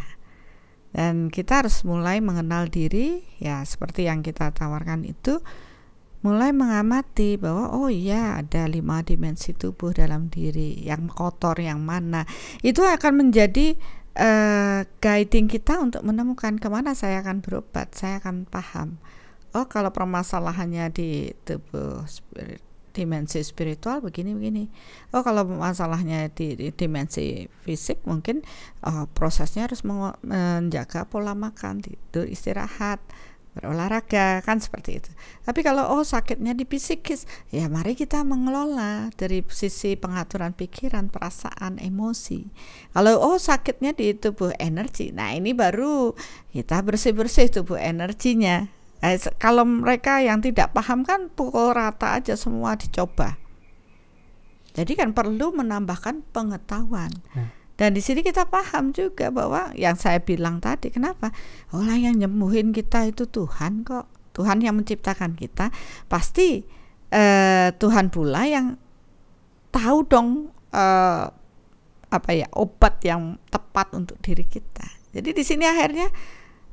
dan kita harus mulai mengenal diri ya seperti yang kita tawarkan itu mulai mengamati bahwa oh iya ada lima dimensi tubuh dalam diri yang kotor yang mana itu akan menjadi uh, guiding kita untuk menemukan kemana saya akan berobat saya akan paham oh kalau permasalahannya di tubuh spirit, dimensi spiritual begini begini oh kalau masalahnya di, di dimensi fisik mungkin uh, prosesnya harus menjaga pola makan tidur istirahat berolahraga kan seperti itu. Tapi kalau oh sakitnya di psikis, ya mari kita mengelola dari sisi pengaturan pikiran, perasaan, emosi. Kalau oh sakitnya di tubuh energi, nah ini baru kita bersih-bersih tubuh energinya. Eh, kalau mereka yang tidak paham kan pukul rata aja semua dicoba. Jadi kan perlu menambahkan pengetahuan. Hmm. Dan di sini kita paham juga bahwa yang saya bilang tadi kenapa orang yang nyembuhin kita itu Tuhan kok. Tuhan yang menciptakan kita pasti eh, Tuhan pula yang tahu dong eh, apa ya obat yang tepat untuk diri kita. Jadi di sini akhirnya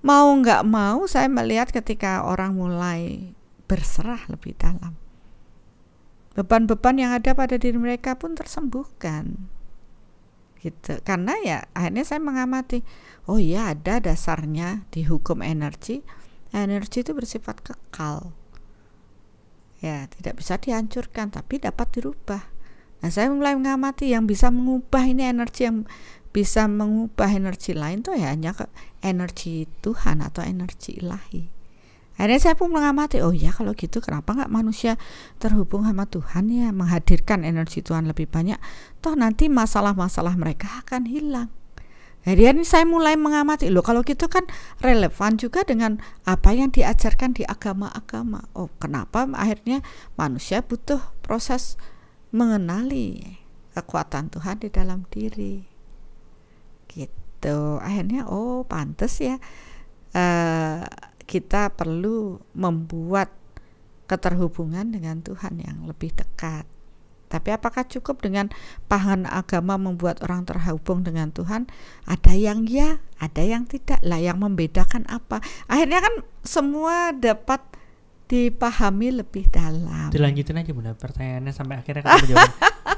mau nggak mau saya melihat ketika orang mulai berserah lebih dalam beban-beban yang ada pada diri mereka pun tersembuhkan gitu karena ya akhirnya saya mengamati oh iya ada dasarnya di hukum energi energi itu bersifat kekal ya tidak bisa dihancurkan tapi dapat dirubah nah saya mulai mengamati yang bisa mengubah ini energi yang bisa mengubah energi lain tuh ya hanya ke energi Tuhan atau energi ilahi. Akhirnya saya pun mengamati, oh ya kalau gitu kenapa nggak manusia terhubung sama Tuhan ya menghadirkan energi Tuhan lebih banyak. Toh nanti masalah-masalah mereka akan hilang. Hari ini saya mulai mengamati loh kalau gitu kan relevan juga dengan apa yang diajarkan di agama-agama. Oh kenapa akhirnya manusia butuh proses mengenali kekuatan Tuhan di dalam diri gitu akhirnya oh pantas ya uh, kita perlu membuat keterhubungan dengan Tuhan yang lebih dekat tapi apakah cukup dengan paham agama membuat orang terhubung dengan Tuhan? Ada yang ya, ada yang tidak. Lah yang membedakan apa? Akhirnya kan semua dapat dipahami lebih dalam. Dilanjutin aja Bunda pertanyaannya sampai akhirnya kamu jawab. [laughs]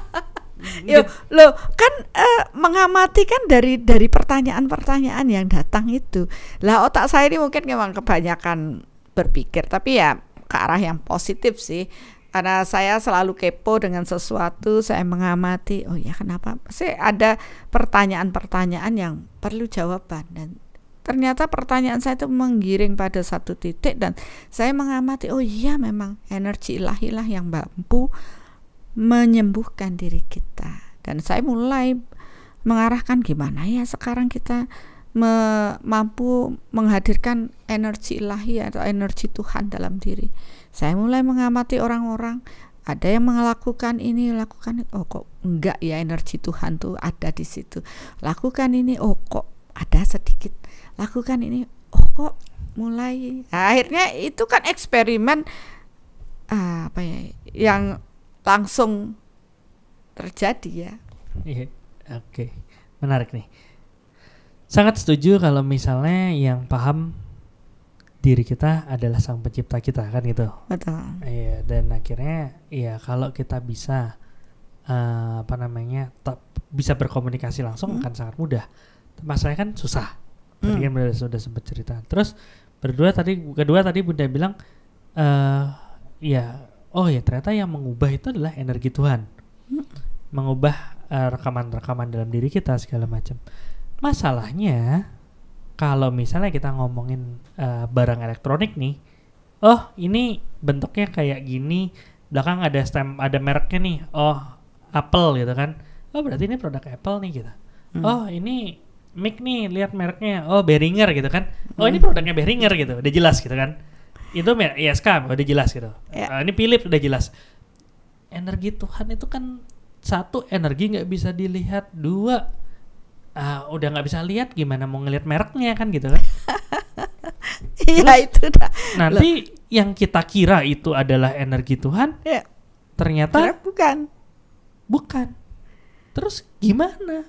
Yo, iya, lo kan eh, mengamati kan dari dari pertanyaan-pertanyaan yang datang itu. Lah otak saya ini mungkin memang kebanyakan berpikir, tapi ya ke arah yang positif sih. Karena saya selalu kepo dengan sesuatu, saya mengamati, oh ya kenapa? Sih ada pertanyaan-pertanyaan yang perlu jawaban dan ternyata pertanyaan saya itu menggiring pada satu titik dan saya mengamati oh iya memang energi ilahilah yang mampu menyembuhkan diri kita. Dan saya mulai mengarahkan gimana ya sekarang kita me mampu menghadirkan energi ilahi atau energi Tuhan dalam diri. Saya mulai mengamati orang-orang ada yang melakukan ini lakukan oh kok enggak ya energi Tuhan tuh ada di situ lakukan ini oh kok ada sedikit lakukan ini oh kok mulai nah, akhirnya itu kan eksperimen ah, apa ya yang langsung terjadi ya. Iya, oke, okay. menarik nih. Sangat setuju kalau misalnya yang paham diri kita adalah sang pencipta kita kan gitu. Betul. Iya, dan akhirnya ya kalau kita bisa uh, apa namanya bisa berkomunikasi langsung hmm. akan sangat mudah. Masalahnya kan susah. Tadi hmm. kan sudah, sempat cerita. Terus berdua tadi kedua tadi Bunda bilang uh, ya oh ya ternyata yang mengubah itu adalah energi Tuhan hmm. mengubah eh, rekaman-rekaman uh, dalam diri kita segala macam masalahnya kalau misalnya kita ngomongin uh, barang elektronik nih oh ini bentuknya kayak gini belakang ada stem ada mereknya nih oh Apple gitu kan oh berarti ini produk Apple nih gitu hmm. oh ini mic nih lihat mereknya oh Behringer gitu kan oh hmm. ini produknya Behringer gitu udah jelas gitu kan itu ya ISK udah jelas gitu. Yeah. Iya. Uh, ini Philip udah jelas. Energi Tuhan itu kan satu energi nggak bisa dilihat, dua uh, udah nggak bisa lihat gimana mau ngelihat mereknya kan gitu kan. [laughs] Iya itu dah. Nanti Loh. yang kita kira itu adalah energi Tuhan, yeah. ternyata Kira bukan. Bukan. Terus gimana?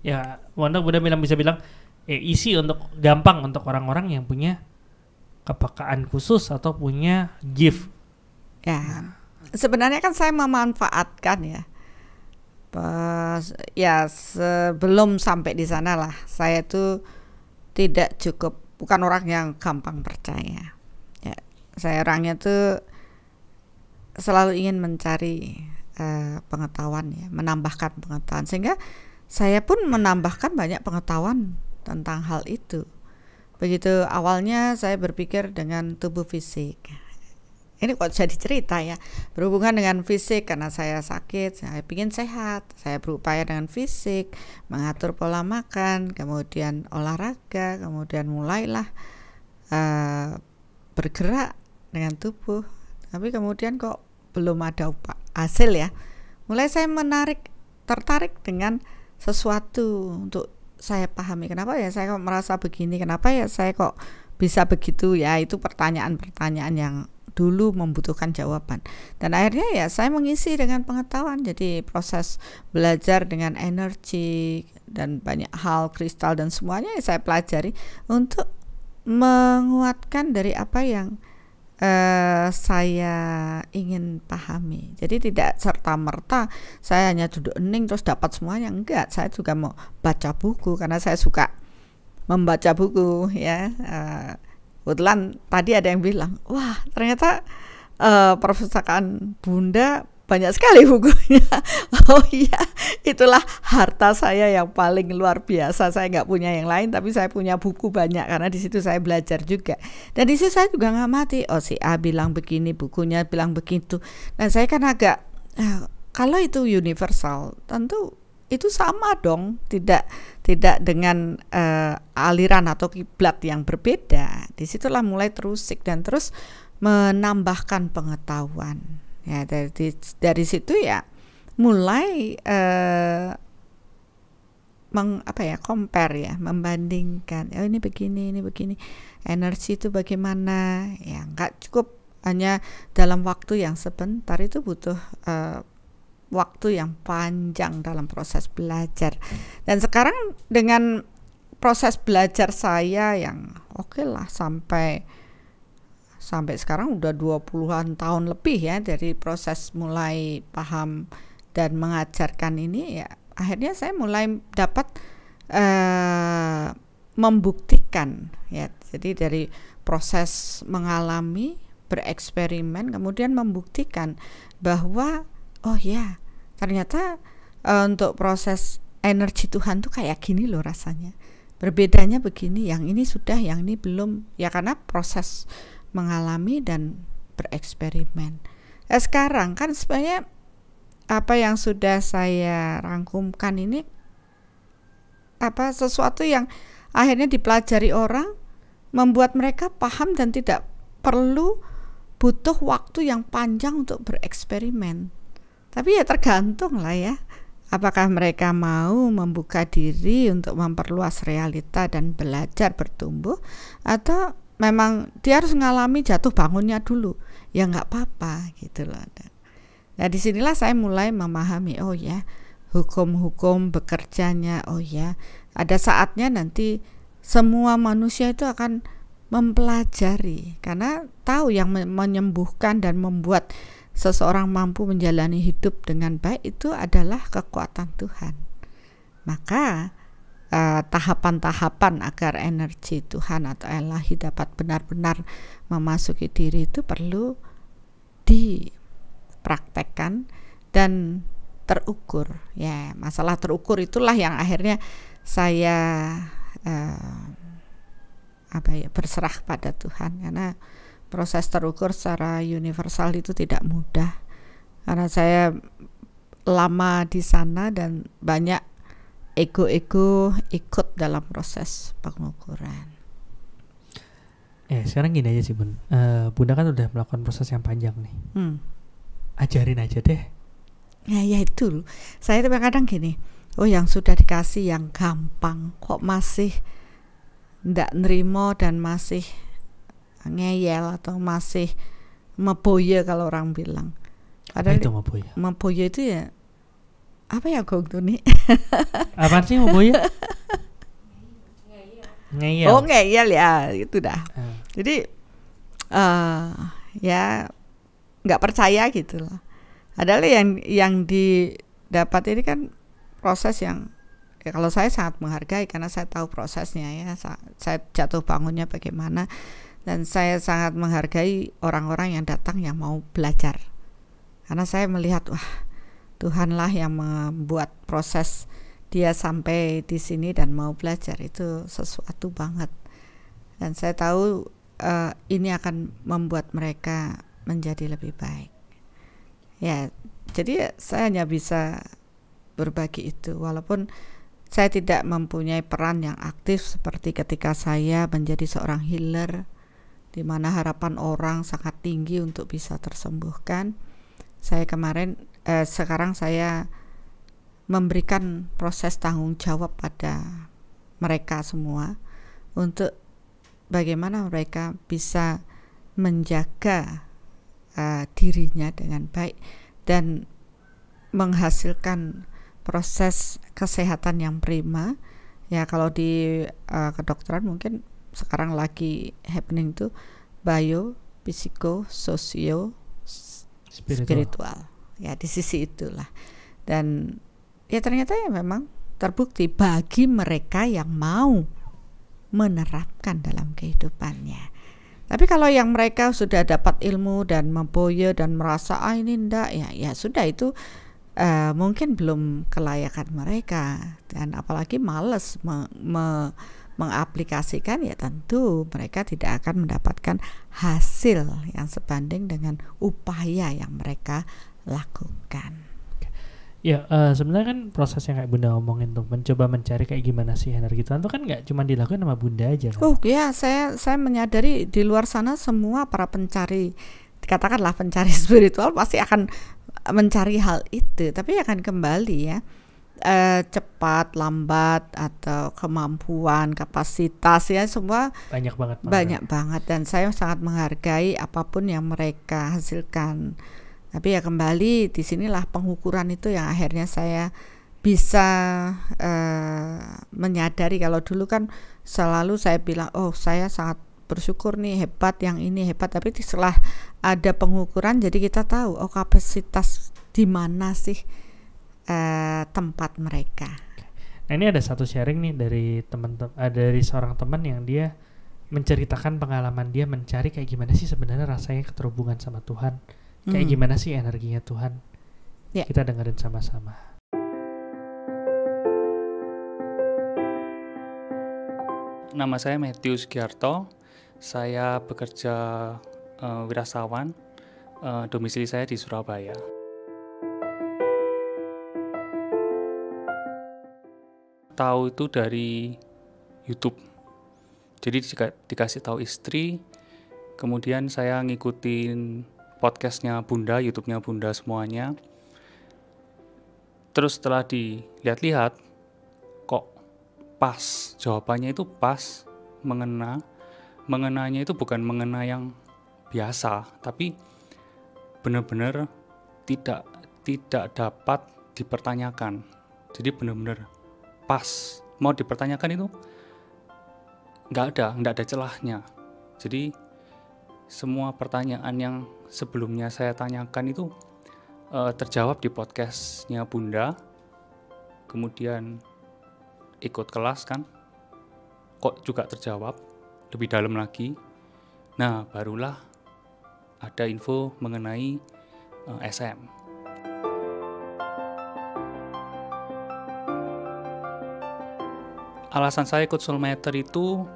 Ya, Wanda udah bilang bisa bilang eh isi untuk gampang untuk orang-orang yang punya kepekaan khusus atau punya gift. Ya. Sebenarnya kan saya memanfaatkan ya. Pas, ya sebelum sampai di sana lah, saya itu tidak cukup bukan orang yang gampang percaya. Ya, saya orangnya tuh selalu ingin mencari eh, pengetahuan ya, menambahkan pengetahuan sehingga saya pun menambahkan banyak pengetahuan tentang hal itu Begitu awalnya saya berpikir dengan tubuh fisik. Ini kok jadi cerita ya Berhubungan dengan fisik karena saya sakit Saya ingin sehat Saya berupaya dengan fisik Mengatur pola makan Kemudian olahraga Kemudian mulailah uh, Bergerak dengan tubuh Tapi kemudian kok belum ada upah, hasil ya Mulai saya menarik Tertarik dengan sesuatu untuk saya pahami kenapa ya saya kok merasa begini kenapa ya saya kok bisa begitu ya itu pertanyaan-pertanyaan yang dulu membutuhkan jawaban dan akhirnya ya saya mengisi dengan pengetahuan jadi proses belajar dengan energi dan banyak hal kristal dan semuanya ya saya pelajari untuk menguatkan dari apa yang eh, saya ingin pahami. Jadi tidak serta merta saya hanya duduk ening terus dapat semuanya enggak. Saya juga mau baca buku karena saya suka membaca buku ya. Uh, kebetulan tadi ada yang bilang, wah ternyata eh, perpustakaan Bunda banyak sekali bukunya. [laughs] Oh iya, itulah harta saya yang paling luar biasa. Saya nggak punya yang lain, tapi saya punya buku banyak karena di situ saya belajar juga. Dan di situ saya juga mati. oh si A bilang begini, bukunya bilang begitu. dan nah, saya kan agak, eh, kalau itu universal, tentu itu sama dong, tidak tidak dengan uh, aliran atau kiblat yang berbeda. Disitulah mulai terusik dan terus menambahkan pengetahuan ya dari dari situ ya mulai eh, meng apa ya compare ya membandingkan oh ini begini ini begini energi itu bagaimana ya nggak cukup hanya dalam waktu yang sebentar itu butuh uh, waktu yang panjang dalam proses belajar dan sekarang dengan proses belajar saya yang oke okay lah sampai sampai sekarang udah 20-an tahun lebih ya dari proses mulai paham dan mengajarkan ini ya akhirnya saya mulai dapat uh, membuktikan ya jadi dari proses mengalami bereksperimen kemudian membuktikan bahwa oh ya ternyata uh, untuk proses energi Tuhan tuh kayak gini loh rasanya berbedanya begini yang ini sudah yang ini belum ya karena proses mengalami dan bereksperimen. Nah, sekarang kan sebenarnya apa yang sudah saya rangkumkan ini apa sesuatu yang akhirnya dipelajari orang membuat mereka paham dan tidak perlu butuh waktu yang panjang untuk bereksperimen. Tapi ya tergantung lah ya. Apakah mereka mau membuka diri untuk memperluas realita dan belajar bertumbuh atau memang dia harus mengalami jatuh bangunnya dulu ya nggak apa-apa gitu loh nah disinilah saya mulai memahami oh ya hukum-hukum bekerjanya oh ya ada saatnya nanti semua manusia itu akan mempelajari karena tahu yang menyembuhkan dan membuat seseorang mampu menjalani hidup dengan baik itu adalah kekuatan Tuhan. Maka tahapan eh, tahapan-tahapan agar energi Tuhan atau Elahi dapat benar-benar memasuki diri itu perlu dipraktekkan dan terukur ya masalah terukur itulah yang akhirnya saya uh, apa ya berserah pada Tuhan karena proses terukur secara universal itu tidak mudah karena saya lama di sana dan banyak ego-ego ikut dalam proses pengukuran. Eh sekarang gini aja sih bun, uh, bunda kan udah melakukan proses yang panjang nih. Hmm. Ajarin aja deh. Ya ya itu, saya kadang-kadang gini, oh yang sudah dikasih yang gampang kok masih ndak nerimo dan masih ngeyel atau masih meboye kalau orang bilang. Padahal itu meboye? Meboye itu ya apa ya Gong nih, apa sih ya [laughs] ngeyel. Oh ngeyel ya, itu dah. Uh. Jadi uh, ya nggak percaya gitu loh. Adalah yang yang didapat ini kan proses yang ya kalau saya sangat menghargai karena saya tahu prosesnya ya. Saya jatuh bangunnya bagaimana dan saya sangat menghargai orang-orang yang datang yang mau belajar. Karena saya melihat wah Tuhanlah yang membuat proses dia sampai di sini dan mau belajar itu sesuatu banget dan saya tahu uh, ini akan membuat mereka menjadi lebih baik ya jadi saya hanya bisa berbagi itu walaupun saya tidak mempunyai peran yang aktif seperti ketika saya menjadi seorang healer di mana harapan orang sangat tinggi untuk bisa tersembuhkan. Saya kemarin eh, sekarang saya memberikan proses tanggung jawab pada mereka semua untuk bagaimana mereka bisa menjaga uh, dirinya dengan baik dan menghasilkan proses kesehatan yang prima ya kalau di uh, kedokteran mungkin sekarang lagi happening tuh bio, psiko, sosio, spiritual. spiritual ya di sisi itulah dan ya ternyata ya memang terbukti bagi mereka yang mau menerapkan dalam kehidupannya. Tapi kalau yang mereka sudah dapat ilmu dan memboyo dan merasa ah ini ndak ya ya sudah itu uh, mungkin belum kelayakan mereka dan apalagi males me, me, mengaplikasikan ya tentu mereka tidak akan mendapatkan hasil yang sebanding dengan upaya yang mereka lakukan. Ya uh, sebenarnya kan proses yang kayak bunda omongin tuh mencoba mencari kayak gimana sih energi Tuhan itu kan nggak cuma dilakukan sama bunda aja. Kan? Oh ya saya saya menyadari di luar sana semua para pencari katakanlah pencari [laughs] spiritual pasti akan mencari hal itu tapi akan kembali ya eh, cepat lambat atau kemampuan kapasitas ya semua banyak banget banyak banget dan saya sangat menghargai apapun yang mereka hasilkan tapi ya kembali di sinilah pengukuran itu yang akhirnya saya bisa uh, menyadari kalau dulu kan selalu saya bilang oh saya sangat bersyukur nih hebat yang ini hebat tapi setelah ada pengukuran jadi kita tahu oh kapasitas di mana sih eh, tempat mereka. Nah, ini ada satu sharing nih dari teman-teman uh, eh, dari seorang teman yang dia menceritakan pengalaman dia mencari kayak gimana sih sebenarnya rasanya keterhubungan sama Tuhan Kayak hmm. gimana sih energinya Tuhan? Yeah. Kita dengerin sama-sama. Nama saya Matthew Sugiarto. Saya bekerja uh, eh, wirasawan. Uh, eh, domisili saya di Surabaya. Tahu itu dari YouTube. Jadi dikasih tahu istri, kemudian saya ngikutin podcastnya Bunda, YouTube-nya Bunda semuanya. Terus setelah dilihat-lihat, kok pas jawabannya itu pas mengena, mengenanya itu bukan mengena yang biasa, tapi benar-benar tidak tidak dapat dipertanyakan. Jadi benar-benar pas mau dipertanyakan itu nggak ada, nggak ada celahnya. Jadi semua pertanyaan yang sebelumnya saya tanyakan itu uh, terjawab di podcastnya Bunda. Kemudian ikut kelas kan, kok juga terjawab lebih dalam lagi. Nah barulah ada info mengenai uh, eh, SM. Alasan saya ikut Soulmeter itu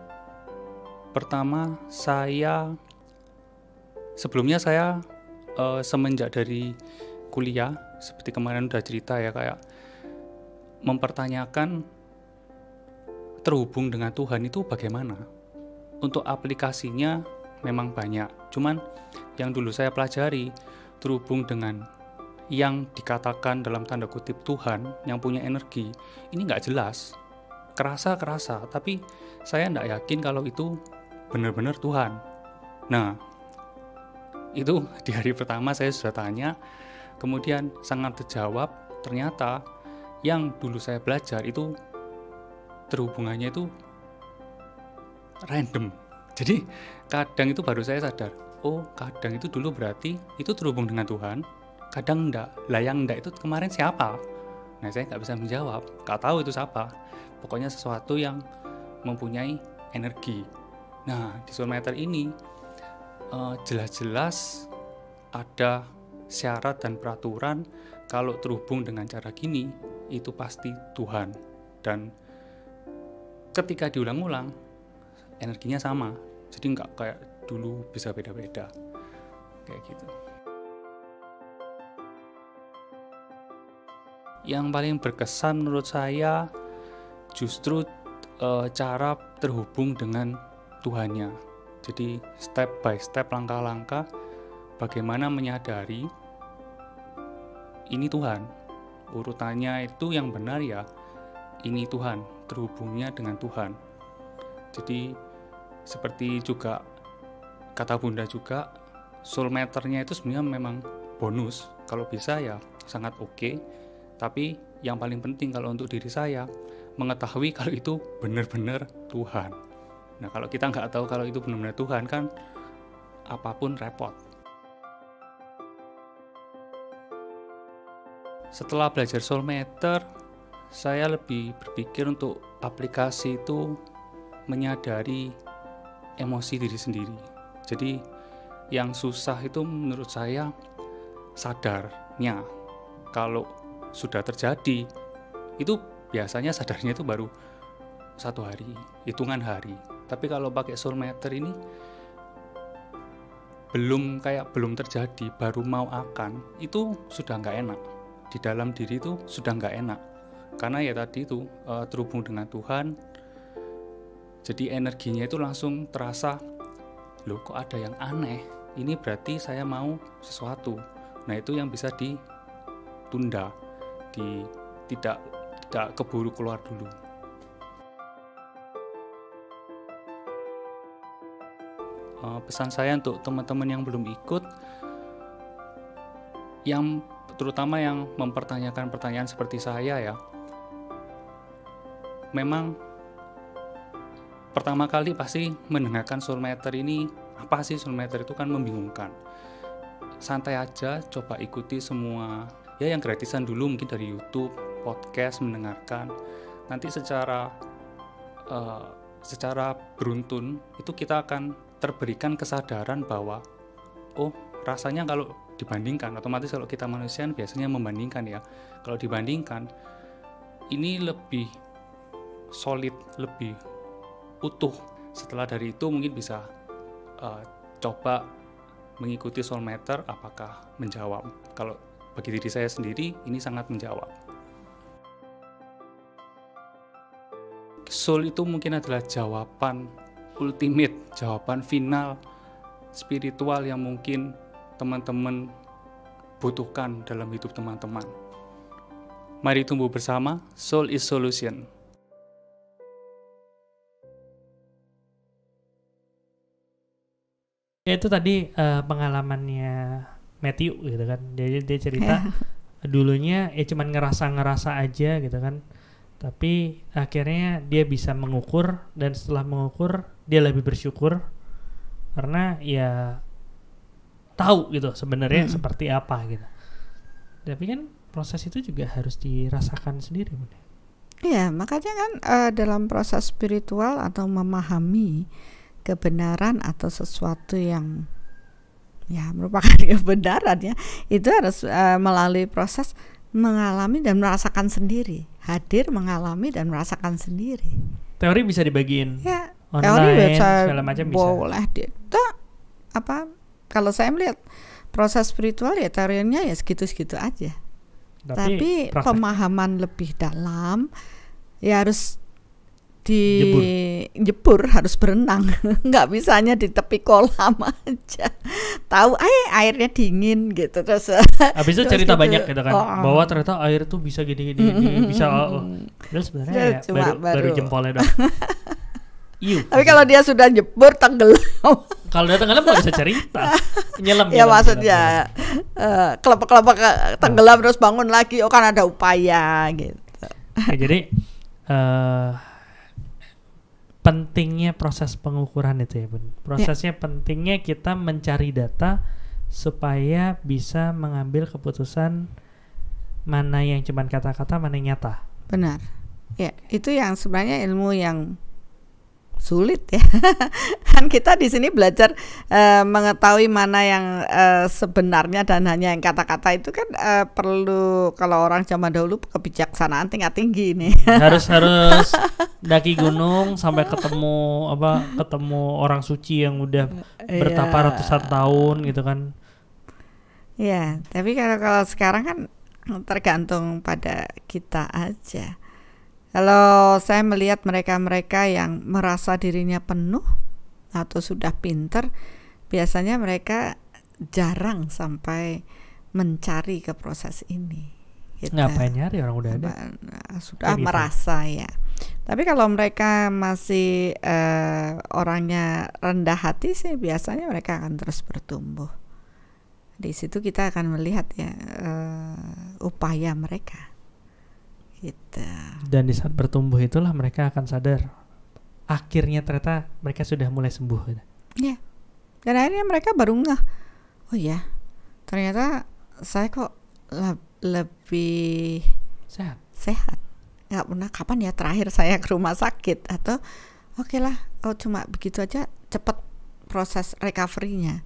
pertama saya sebelumnya saya uh, semenjak dari kuliah seperti kemarin udah cerita ya kayak mempertanyakan terhubung dengan Tuhan itu bagaimana untuk aplikasinya memang banyak cuman yang dulu saya pelajari terhubung dengan yang dikatakan dalam tanda kutip Tuhan yang punya energi ini nggak jelas kerasa kerasa tapi saya nggak yakin kalau itu benar-benar Tuhan nah itu di hari pertama saya sudah tanya kemudian sangat terjawab ternyata yang dulu saya belajar itu terhubungannya itu random jadi kadang itu baru saya sadar oh kadang itu dulu berarti itu terhubung dengan Tuhan kadang enggak lah yang enggak itu kemarin siapa nah saya nggak bisa menjawab nggak tahu itu siapa pokoknya sesuatu yang mempunyai energi nah di meter ini Eh, jelas-jelas uh, ada syarat dan peraturan kalau terhubung dengan cara gini itu pasti Tuhan dan ketika diulang-ulang energinya sama jadi nggak kayak dulu bisa beda-beda kayak gitu yang paling berkesan menurut saya justru e, cara terhubung dengan Tuhannya jadi step by step langkah-langkah bagaimana menyadari ini Tuhan. Urutannya itu yang benar ya. Ini Tuhan, terhubungnya dengan Tuhan. Jadi seperti juga kata Bunda juga soul meternya itu sebenarnya memang bonus. Kalau bisa ya sangat oke. Okay. Tapi yang paling penting kalau untuk diri saya mengetahui kalau itu benar-benar Tuhan. Nah kalau kita nggak tahu kalau itu benar-benar Tuhan kan apapun repot. Setelah belajar meter saya lebih berpikir untuk aplikasi itu menyadari emosi diri sendiri. Jadi yang susah itu menurut saya sadarnya. Kalau sudah terjadi, itu biasanya sadarnya itu baru satu hari, hitungan hari tapi kalau pakai soul meter ini belum kayak belum terjadi baru mau akan itu sudah nggak enak di dalam diri itu sudah nggak enak karena ya tadi itu uh, terhubung dengan Tuhan jadi energinya itu langsung terasa loh kok ada yang aneh ini berarti saya mau sesuatu nah itu yang bisa ditunda di tidak tidak keburu keluar dulu Eh, pesan saya untuk teman-teman yang belum ikut yang terutama yang mempertanyakan pertanyaan seperti saya ya memang pertama kali pasti mendengarkan meter ini apa sih meter itu kan membingungkan santai aja coba ikuti semua ya yang gratisan dulu mungkin dari YouTube podcast mendengarkan nanti secara uh, secara beruntun itu kita akan terberikan kesadaran bahwa oh rasanya kalau dibandingkan otomatis kalau kita manusia biasanya membandingkan ya kalau dibandingkan ini lebih solid lebih utuh setelah dari itu mungkin bisa uh, coba mengikuti soul meter apakah menjawab kalau bagi diri saya sendiri ini sangat menjawab soul itu mungkin adalah jawaban ultimate, jawaban final spiritual yang mungkin teman-teman butuhkan dalam hidup teman-teman. Mari tumbuh bersama, Soul is Solution. Ya itu tadi uh, pengalamannya Matthew gitu kan. Jadi dia cerita [laughs] dulunya ya cuman ngerasa-ngerasa aja gitu kan tapi akhirnya dia bisa mengukur dan setelah mengukur dia lebih bersyukur karena ya tahu gitu sebenarnya hmm. seperti apa gitu tapi kan proses itu juga harus dirasakan sendiri Iya, makanya kan uh, dalam proses spiritual atau memahami kebenaran atau sesuatu yang ya merupakan [laughs] kebenaran ya itu harus uh, melalui proses mengalami dan merasakan sendiri hadir mengalami dan merasakan sendiri teori bisa dibagiin ya online, teori bisa segala macam bisa boleh itu apa kalau saya melihat proses spiritual ya teorinya ya segitu-segitu aja tapi, tapi pemahaman lebih dalam ya harus di jepur, jepur harus berenang [laughs] nggak bisanya di tepi kolam aja tahu eh airnya dingin gitu terus habis itu terus cerita gitu. banyak gitu kan oh. bahwa ternyata air tuh bisa gini gini, gini mm-hmm. bisa oh, oh. terus sebenarnya ya, baru, baru baru jempolnya [laughs] dong Iu, iya. tapi kalau dia sudah jebur tenggelam [laughs] kalau dia tenggelam nggak bisa cerita nyelam ya nyelam, maksudnya kelapa uh, kelopak tenggelam oh. terus bangun lagi oh kan ada upaya gitu ya, jadi uh, pentingnya proses pengukuran itu ya bun ya. prosesnya ya. pentingnya kita mencari data supaya bisa mengambil keputusan mana yang cuman kata-kata mana yang nyata benar ya itu yang sebenarnya ilmu yang sulit ya. [laughs] kan kita di sini belajar e, mengetahui mana yang e, sebenarnya dan hanya yang kata-kata itu kan e, perlu kalau orang zaman dahulu kebijaksanaan tingkat tinggi ini. [laughs] harus harus [laughs] daki gunung sampai ketemu apa ketemu orang suci yang udah iya. bertapa yeah. ratusan tahun gitu kan. Ya, tapi kalau kalau sekarang kan tergantung pada kita aja kalau saya melihat mereka-mereka yang merasa dirinya penuh atau sudah pinter, biasanya mereka jarang sampai mencari ke proses ini. Gitu. Ngapain nyari orang udah ada? Ah, sudah Kayak gitu. merasa ya. Tapi kalau mereka masih uh, orangnya rendah hati sih, biasanya mereka akan terus bertumbuh. Di situ kita akan melihat ya uh, upaya mereka. Gitu. Dan di saat bertumbuh itulah mereka akan sadar akhirnya ternyata mereka sudah mulai sembuh. Iya. Yeah. Dan akhirnya mereka baru ngeh, oh ya, ternyata saya kok le lebih sehat. Sehat. Nggak pernah kapan ya terakhir saya ke rumah sakit atau oke okay lah, oh cuma begitu aja cepet proses recovery-nya.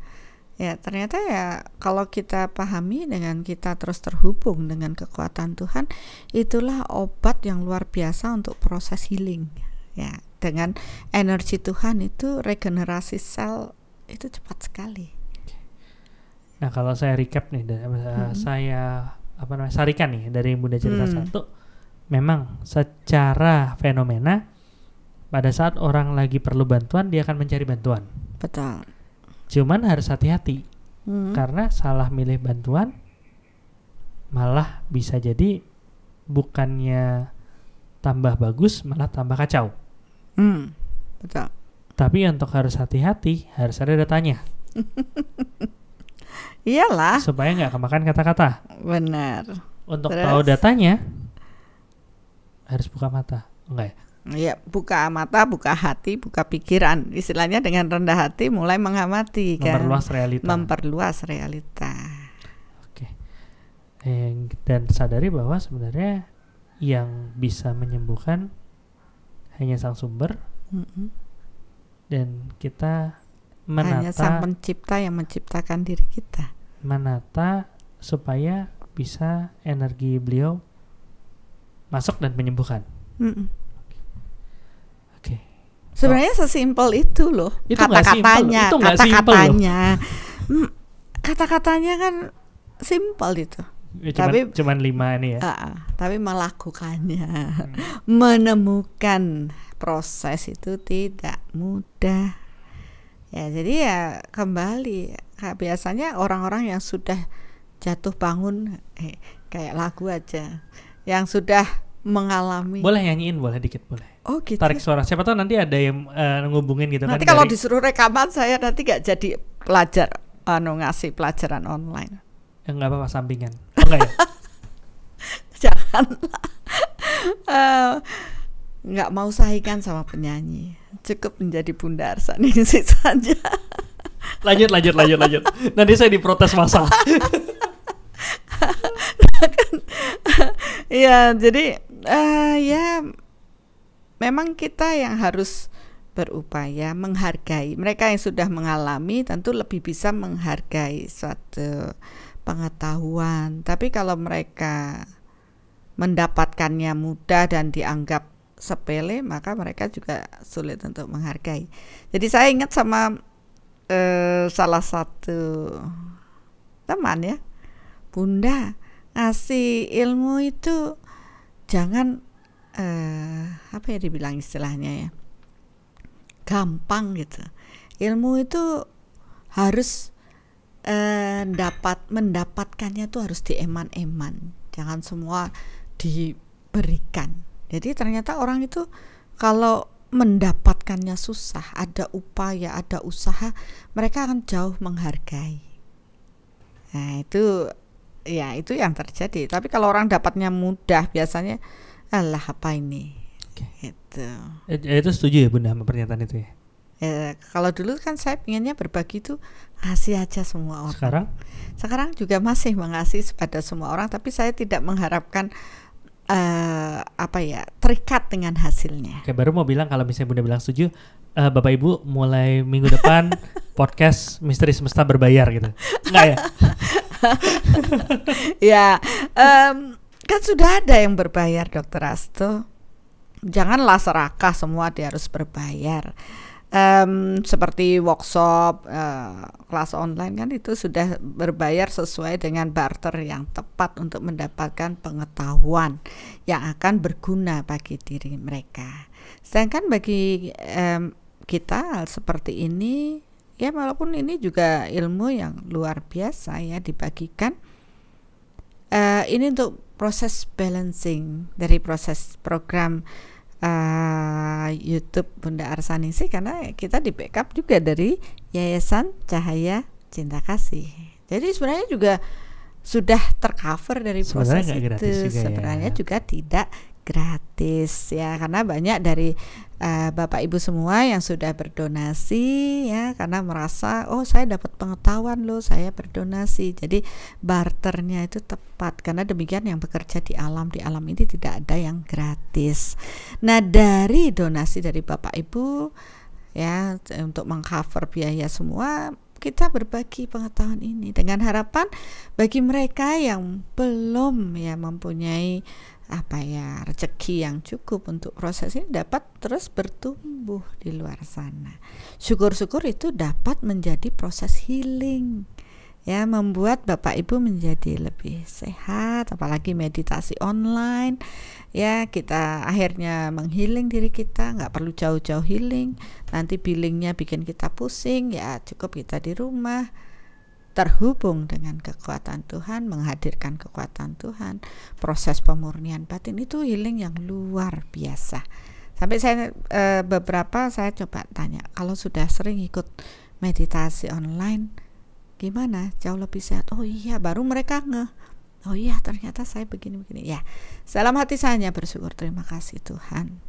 Ya, ternyata ya kalau kita pahami dengan kita terus terhubung dengan kekuatan Tuhan, itulah obat yang luar biasa untuk proses healing. Ya, dengan energi Tuhan itu regenerasi sel itu cepat sekali. Nah, kalau saya recap nih, hmm. saya apa namanya sarikan nih dari Bunda cerita hmm. satu, memang secara fenomena pada saat orang lagi perlu bantuan dia akan mencari bantuan. Betul Cuman harus hati-hati hmm. karena salah milih bantuan malah bisa jadi bukannya tambah bagus malah tambah kacau. Hmm, betul. Tapi untuk harus hati-hati harus ada datanya. [laughs] Iyalah. Supaya nggak kemakan kata-kata. Benar. Untuk Terus. tahu datanya harus buka mata. Enggak ya? Ya, buka mata, buka hati, buka pikiran. Istilahnya dengan rendah hati mulai mengamati kan? memperluas kan. realita. Memperluas realita. Oke. Eh, dan sadari bahwa sebenarnya yang bisa menyembuhkan hanya sang sumber. Mm -hmm. Dan kita menata hanya sang pencipta yang menciptakan diri kita. Menata supaya bisa energi beliau masuk dan menyembuhkan. Mm -mm. Sebenarnya oh. sesimpel itu loh. Itu kata-katanya, kata-katanya. Hmm, kata-katanya kan simpel itu. Ya, cuman, tapi cuman lima nih ya. Uh, tapi melakukannya, hmm. [laughs] menemukan proses itu tidak mudah. Ya jadi ya kembali biasanya orang-orang yang sudah jatuh bangun eh, kayak lagu aja, yang sudah mengalami. Boleh nyanyiin, boleh dikit, boleh. Oh gitu. Ya? Tarik suara. Siapa tahu nanti ada yang uh, ngubungin gitu nanti kan. kalau dari... disuruh rekaman saya nanti gak jadi pelajar anu ngasih pelajaran online. Ya eh, enggak apa-apa sampingan. Oh, enggak ya? [laughs] Jangan. uh, eh, mau saingan sama penyanyi. Cukup menjadi Bunda Arsaningsih [laughs] saja. lanjut, lanjut, lanjut, lanjut. Nanti saya diprotes masalah. [laughs] Kan, Iya, jadi uh, ya memang kita yang harus berupaya menghargai mereka yang sudah mengalami tentu lebih bisa menghargai suatu pengetahuan tapi kalau mereka mendapatkannya mudah dan dianggap sepele maka mereka juga sulit untuk menghargai jadi saya ingat sama eh, salah satu teman ya bunda ngasih ah, ilmu itu jangan uh, apa ya dibilang istilahnya ya gampang gitu ilmu itu harus uh, dapat mendapatkannya tuh harus dieman-eman jangan semua diberikan jadi ternyata orang itu kalau mendapatkannya susah ada upaya ada usaha mereka akan jauh menghargai nah itu ya itu yang terjadi tapi kalau orang dapatnya mudah biasanya alah apa ini itu eh, eh, itu setuju ya bunda sama pernyataan itu ya Ya, kalau dulu kan saya pinginnya berbagi itu kasih aja semua orang. Sekarang? Sekarang juga masih mengasih kepada semua orang, tapi saya tidak mengharapkan uh, apa ya terikat dengan hasilnya. Oke, baru mau bilang kalau misalnya bunda bilang setuju, uh, Bapak Ibu mulai minggu depan [laughs] podcast Misteri Semesta berbayar gitu. Enggak ya? [laughs] ya, um, kan sudah ada yang berbayar Dokter Asto. Janganlah serakah semua dia harus berbayar. Um, seperti workshop, uh, kelas online kan itu sudah berbayar sesuai dengan barter yang tepat untuk mendapatkan pengetahuan yang akan berguna bagi diri mereka. Sedangkan bagi um, kita seperti ini ya walaupun ini juga ilmu yang luar biasa ya dibagikan uh, ini untuk proses balancing dari proses program uh, YouTube Bunda Arsani sih karena kita di backup juga dari Yayasan Cahaya Cinta Kasih. Jadi sebenarnya juga sudah tercover dari proses ya. sebenarnya itu. Juga sebenarnya ya. juga tidak gratis ya karena banyak dari uh, Bapak Ibu semua yang sudah berdonasi ya karena merasa oh saya dapat pengetahuan loh saya berdonasi jadi barternya itu tepat karena demikian yang bekerja di alam di alam ini tidak ada yang gratis nah dari donasi dari Bapak Ibu ya untuk mengcover biaya semua kita berbagi pengetahuan ini dengan harapan bagi mereka yang belum ya mempunyai apa ya rezeki yang cukup untuk proses ini dapat terus bertumbuh di luar sana. Syukur-syukur itu dapat menjadi proses healing ya membuat Bapak Ibu menjadi lebih sehat apalagi meditasi online ya kita akhirnya menghealing diri kita nggak perlu jauh-jauh healing nanti billingnya bikin kita pusing ya cukup kita di rumah terhubung dengan kekuatan Tuhan, menghadirkan kekuatan Tuhan, proses pemurnian batin itu healing yang luar biasa. Sampai saya e, beberapa saya coba tanya, kalau sudah sering ikut meditasi online, gimana? Jauh lebih sehat? Oh iya, baru mereka nge Oh iya, ternyata saya begini-begini. Ya, salam hati saya hanya bersyukur terima kasih Tuhan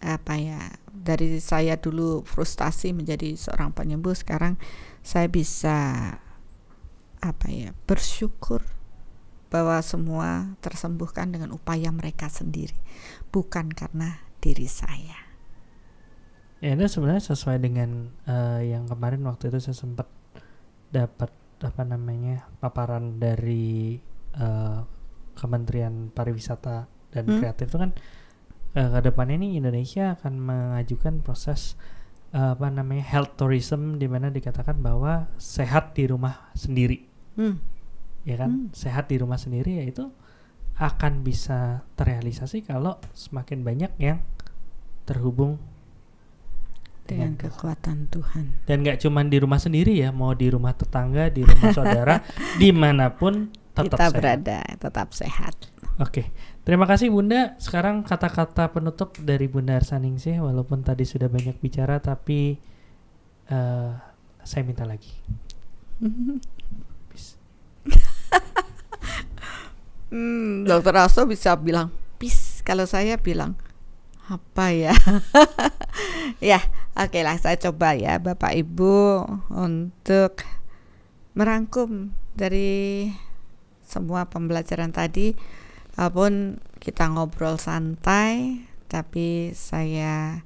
apa ya dari saya dulu frustasi menjadi seorang penyembuh sekarang saya bisa apa ya bersyukur bahwa semua tersembuhkan dengan upaya mereka sendiri bukan karena diri saya ya itu sebenarnya sesuai dengan uh, yang kemarin waktu itu saya sempat dapat apa namanya paparan dari uh, Kementerian Pariwisata dan hmm? Kreatif itu kan uh, ke depannya ini Indonesia akan mengajukan proses apa namanya health tourism di mana dikatakan bahwa sehat di rumah sendiri hmm. ya kan hmm. sehat di rumah sendiri yaitu akan bisa terrealisasi kalau semakin banyak yang terhubung dengan, kekuatan Tuhan dan nggak cuma di rumah sendiri ya mau di rumah tetangga di rumah saudara [laughs] dimanapun tetap kita sehat. berada tetap sehat oke okay. Terima kasih Bunda. Sekarang kata-kata penutup dari Bunda Arsaning sih, walaupun tadi sudah banyak bicara, tapi uh, saya minta lagi. [laughs] hmm, Dokter Aso bisa bilang pis kalau saya bilang apa ya? [laughs] ya, oke okay lah saya coba ya Bapak Ibu untuk merangkum dari semua pembelajaran tadi walaupun kita ngobrol santai tapi saya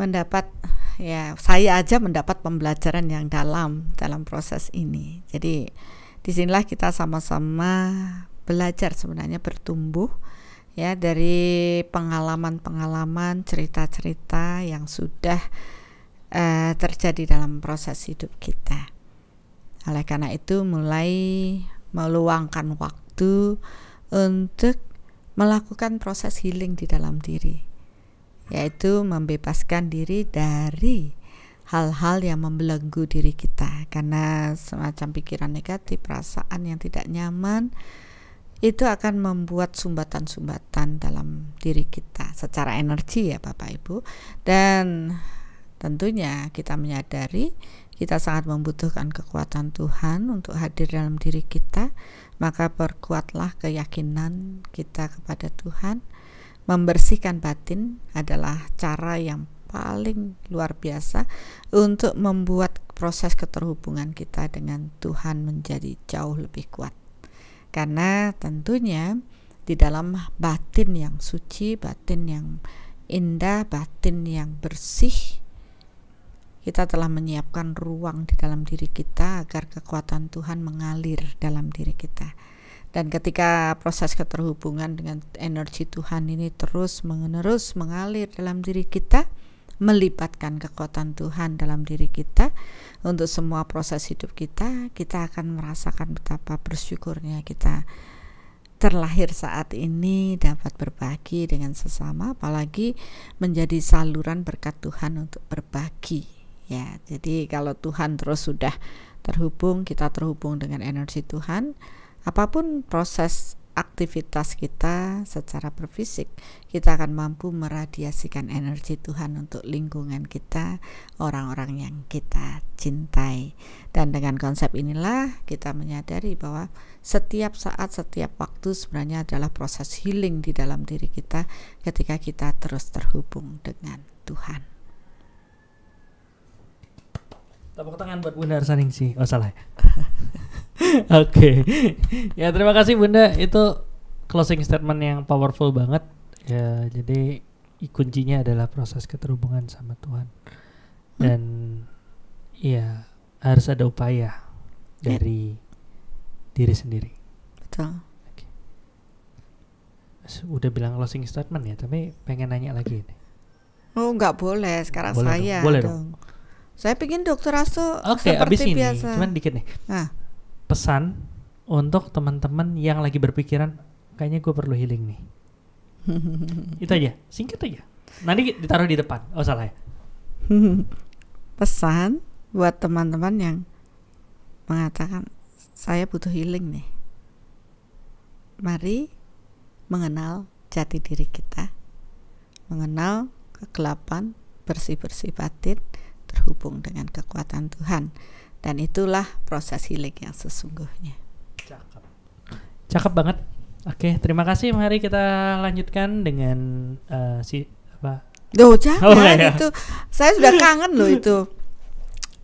mendapat ya saya aja mendapat pembelajaran yang dalam dalam proses ini jadi disinilah kita sama-sama belajar sebenarnya bertumbuh ya dari pengalaman-pengalaman cerita-cerita yang sudah eh, terjadi dalam proses hidup kita oleh karena itu mulai meluangkan waktu itu untuk melakukan proses healing di dalam diri, yaitu membebaskan diri dari hal-hal yang membelenggu diri kita karena semacam pikiran negatif, perasaan yang tidak nyaman itu akan membuat sumbatan-sumbatan dalam diri kita secara energi ya Bapak Ibu dan tentunya kita menyadari kita sangat membutuhkan kekuatan Tuhan untuk hadir dalam diri kita maka perkuatlah keyakinan kita kepada Tuhan. Membersihkan batin adalah cara yang paling luar biasa untuk membuat proses keterhubungan kita dengan Tuhan menjadi jauh lebih kuat. Karena tentunya di dalam batin yang suci, batin yang indah, batin yang bersih, kita telah menyiapkan ruang di dalam diri kita agar kekuatan Tuhan mengalir dalam diri kita. Dan ketika proses keterhubungan dengan energi Tuhan ini terus menerus mengalir dalam diri kita, melibatkan kekuatan Tuhan dalam diri kita untuk semua proses hidup kita, kita akan merasakan betapa bersyukurnya kita terlahir saat ini dapat berbagi dengan sesama apalagi menjadi saluran berkat Tuhan untuk berbagi Ya, jadi kalau Tuhan terus sudah terhubung, kita terhubung dengan energi Tuhan, apapun proses aktivitas kita secara berfisik, kita akan mampu meradiasikan energi Tuhan untuk lingkungan kita, orang-orang yang kita cintai. Dan dengan konsep inilah kita menyadari bahwa setiap saat, setiap waktu sebenarnya adalah proses healing di dalam diri kita ketika kita terus terhubung dengan Tuhan. Tepuk tangan buat Bunda Arsaning sih. Oh salah. Ya. [laughs] Oke. okay. ya terima kasih Bunda. Itu closing statement yang powerful banget. Ya jadi kuncinya adalah proses keterhubungan sama Tuhan. Dan hmm. ya harus ada upaya yeah. dari diri sendiri. Betul. Udah bilang closing statement ya, tapi pengen nanya lagi. ini Oh nggak boleh sekarang boleh saya dong. Boleh dong. dong saya pingin dokter Aso Oke, okay, abis ini biasa. cuman dikit nih. Nah. Pesan untuk teman-teman yang lagi berpikiran kayaknya gue perlu healing nih. [laughs] Itu aja, singkat aja. Nanti ditaruh di depan. Oh salah ya. [laughs] Pesan buat teman-teman yang mengatakan saya butuh healing nih. Mari mengenal jati diri kita, mengenal kegelapan, bersih-bersih batin, terhubung dengan kekuatan Tuhan dan itulah proses healing yang sesungguhnya. Cakep. Cakep banget. Oke, terima kasih Mari kita lanjutkan dengan uh, si apa? Duh, jangan oh, okay, iya. itu. Saya sudah kangen loh itu.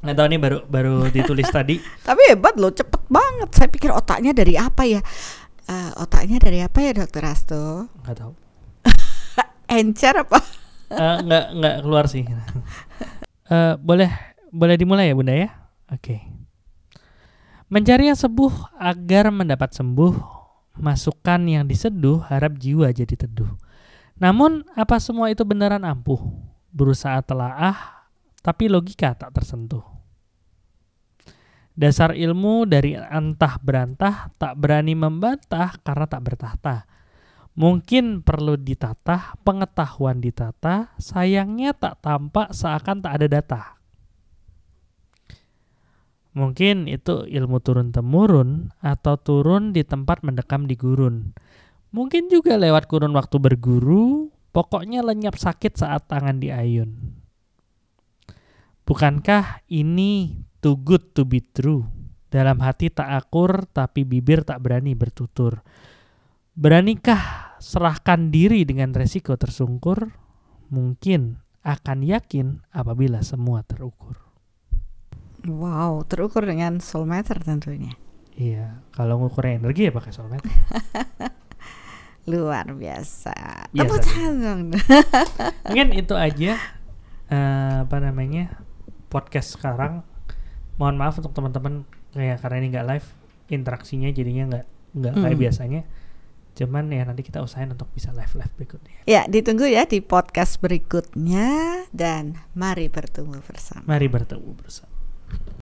Nggak tahu ini baru baru ditulis [laughs] tadi. Tapi hebat loh, cepet banget. Saya pikir otaknya dari apa ya? Uh, otaknya dari apa ya dokter Asto? Nggak tahu. [laughs] Encer apa? uh, nggak nggak keluar sih. [laughs] Eh, boleh boleh dimulai ya bunda ya. Oke. Okay. Mencari yang sembuh agar mendapat sembuh, masukan yang diseduh harap jiwa jadi teduh. Namun apa semua itu beneran ampuh? Berusaha telaah, tapi logika tak tersentuh. Dasar ilmu dari antah berantah tak berani membantah karena tak bertahta. Mungkin perlu ditata, pengetahuan ditata, sayangnya tak tampak seakan tak ada data. Mungkin itu ilmu turun-temurun atau turun di tempat mendekam di gurun. Mungkin juga lewat kurun waktu berguru, pokoknya lenyap sakit saat tangan diayun. Bukankah ini too good to be true? Dalam hati tak akur tapi bibir tak berani bertutur. Beranikah serahkan diri dengan resiko tersungkur, mungkin akan yakin apabila semua terukur. Wow, terukur dengan solmeter tentunya. Iya, kalau ngukur energi ya pakai solmeter. [laughs] Luar biasa. Iya, Tepuk tangan [laughs] Mungkin itu aja uh, apa namanya podcast sekarang. Mohon maaf untuk teman-teman kayak karena ini nggak live, interaksinya jadinya nggak nggak hmm. kayak mm. biasanya Cuman ya nanti kita usahain untuk bisa live-live berikutnya. Ya, ditunggu ya di podcast berikutnya dan mari bertemu bersama. Mari bertemu bersama.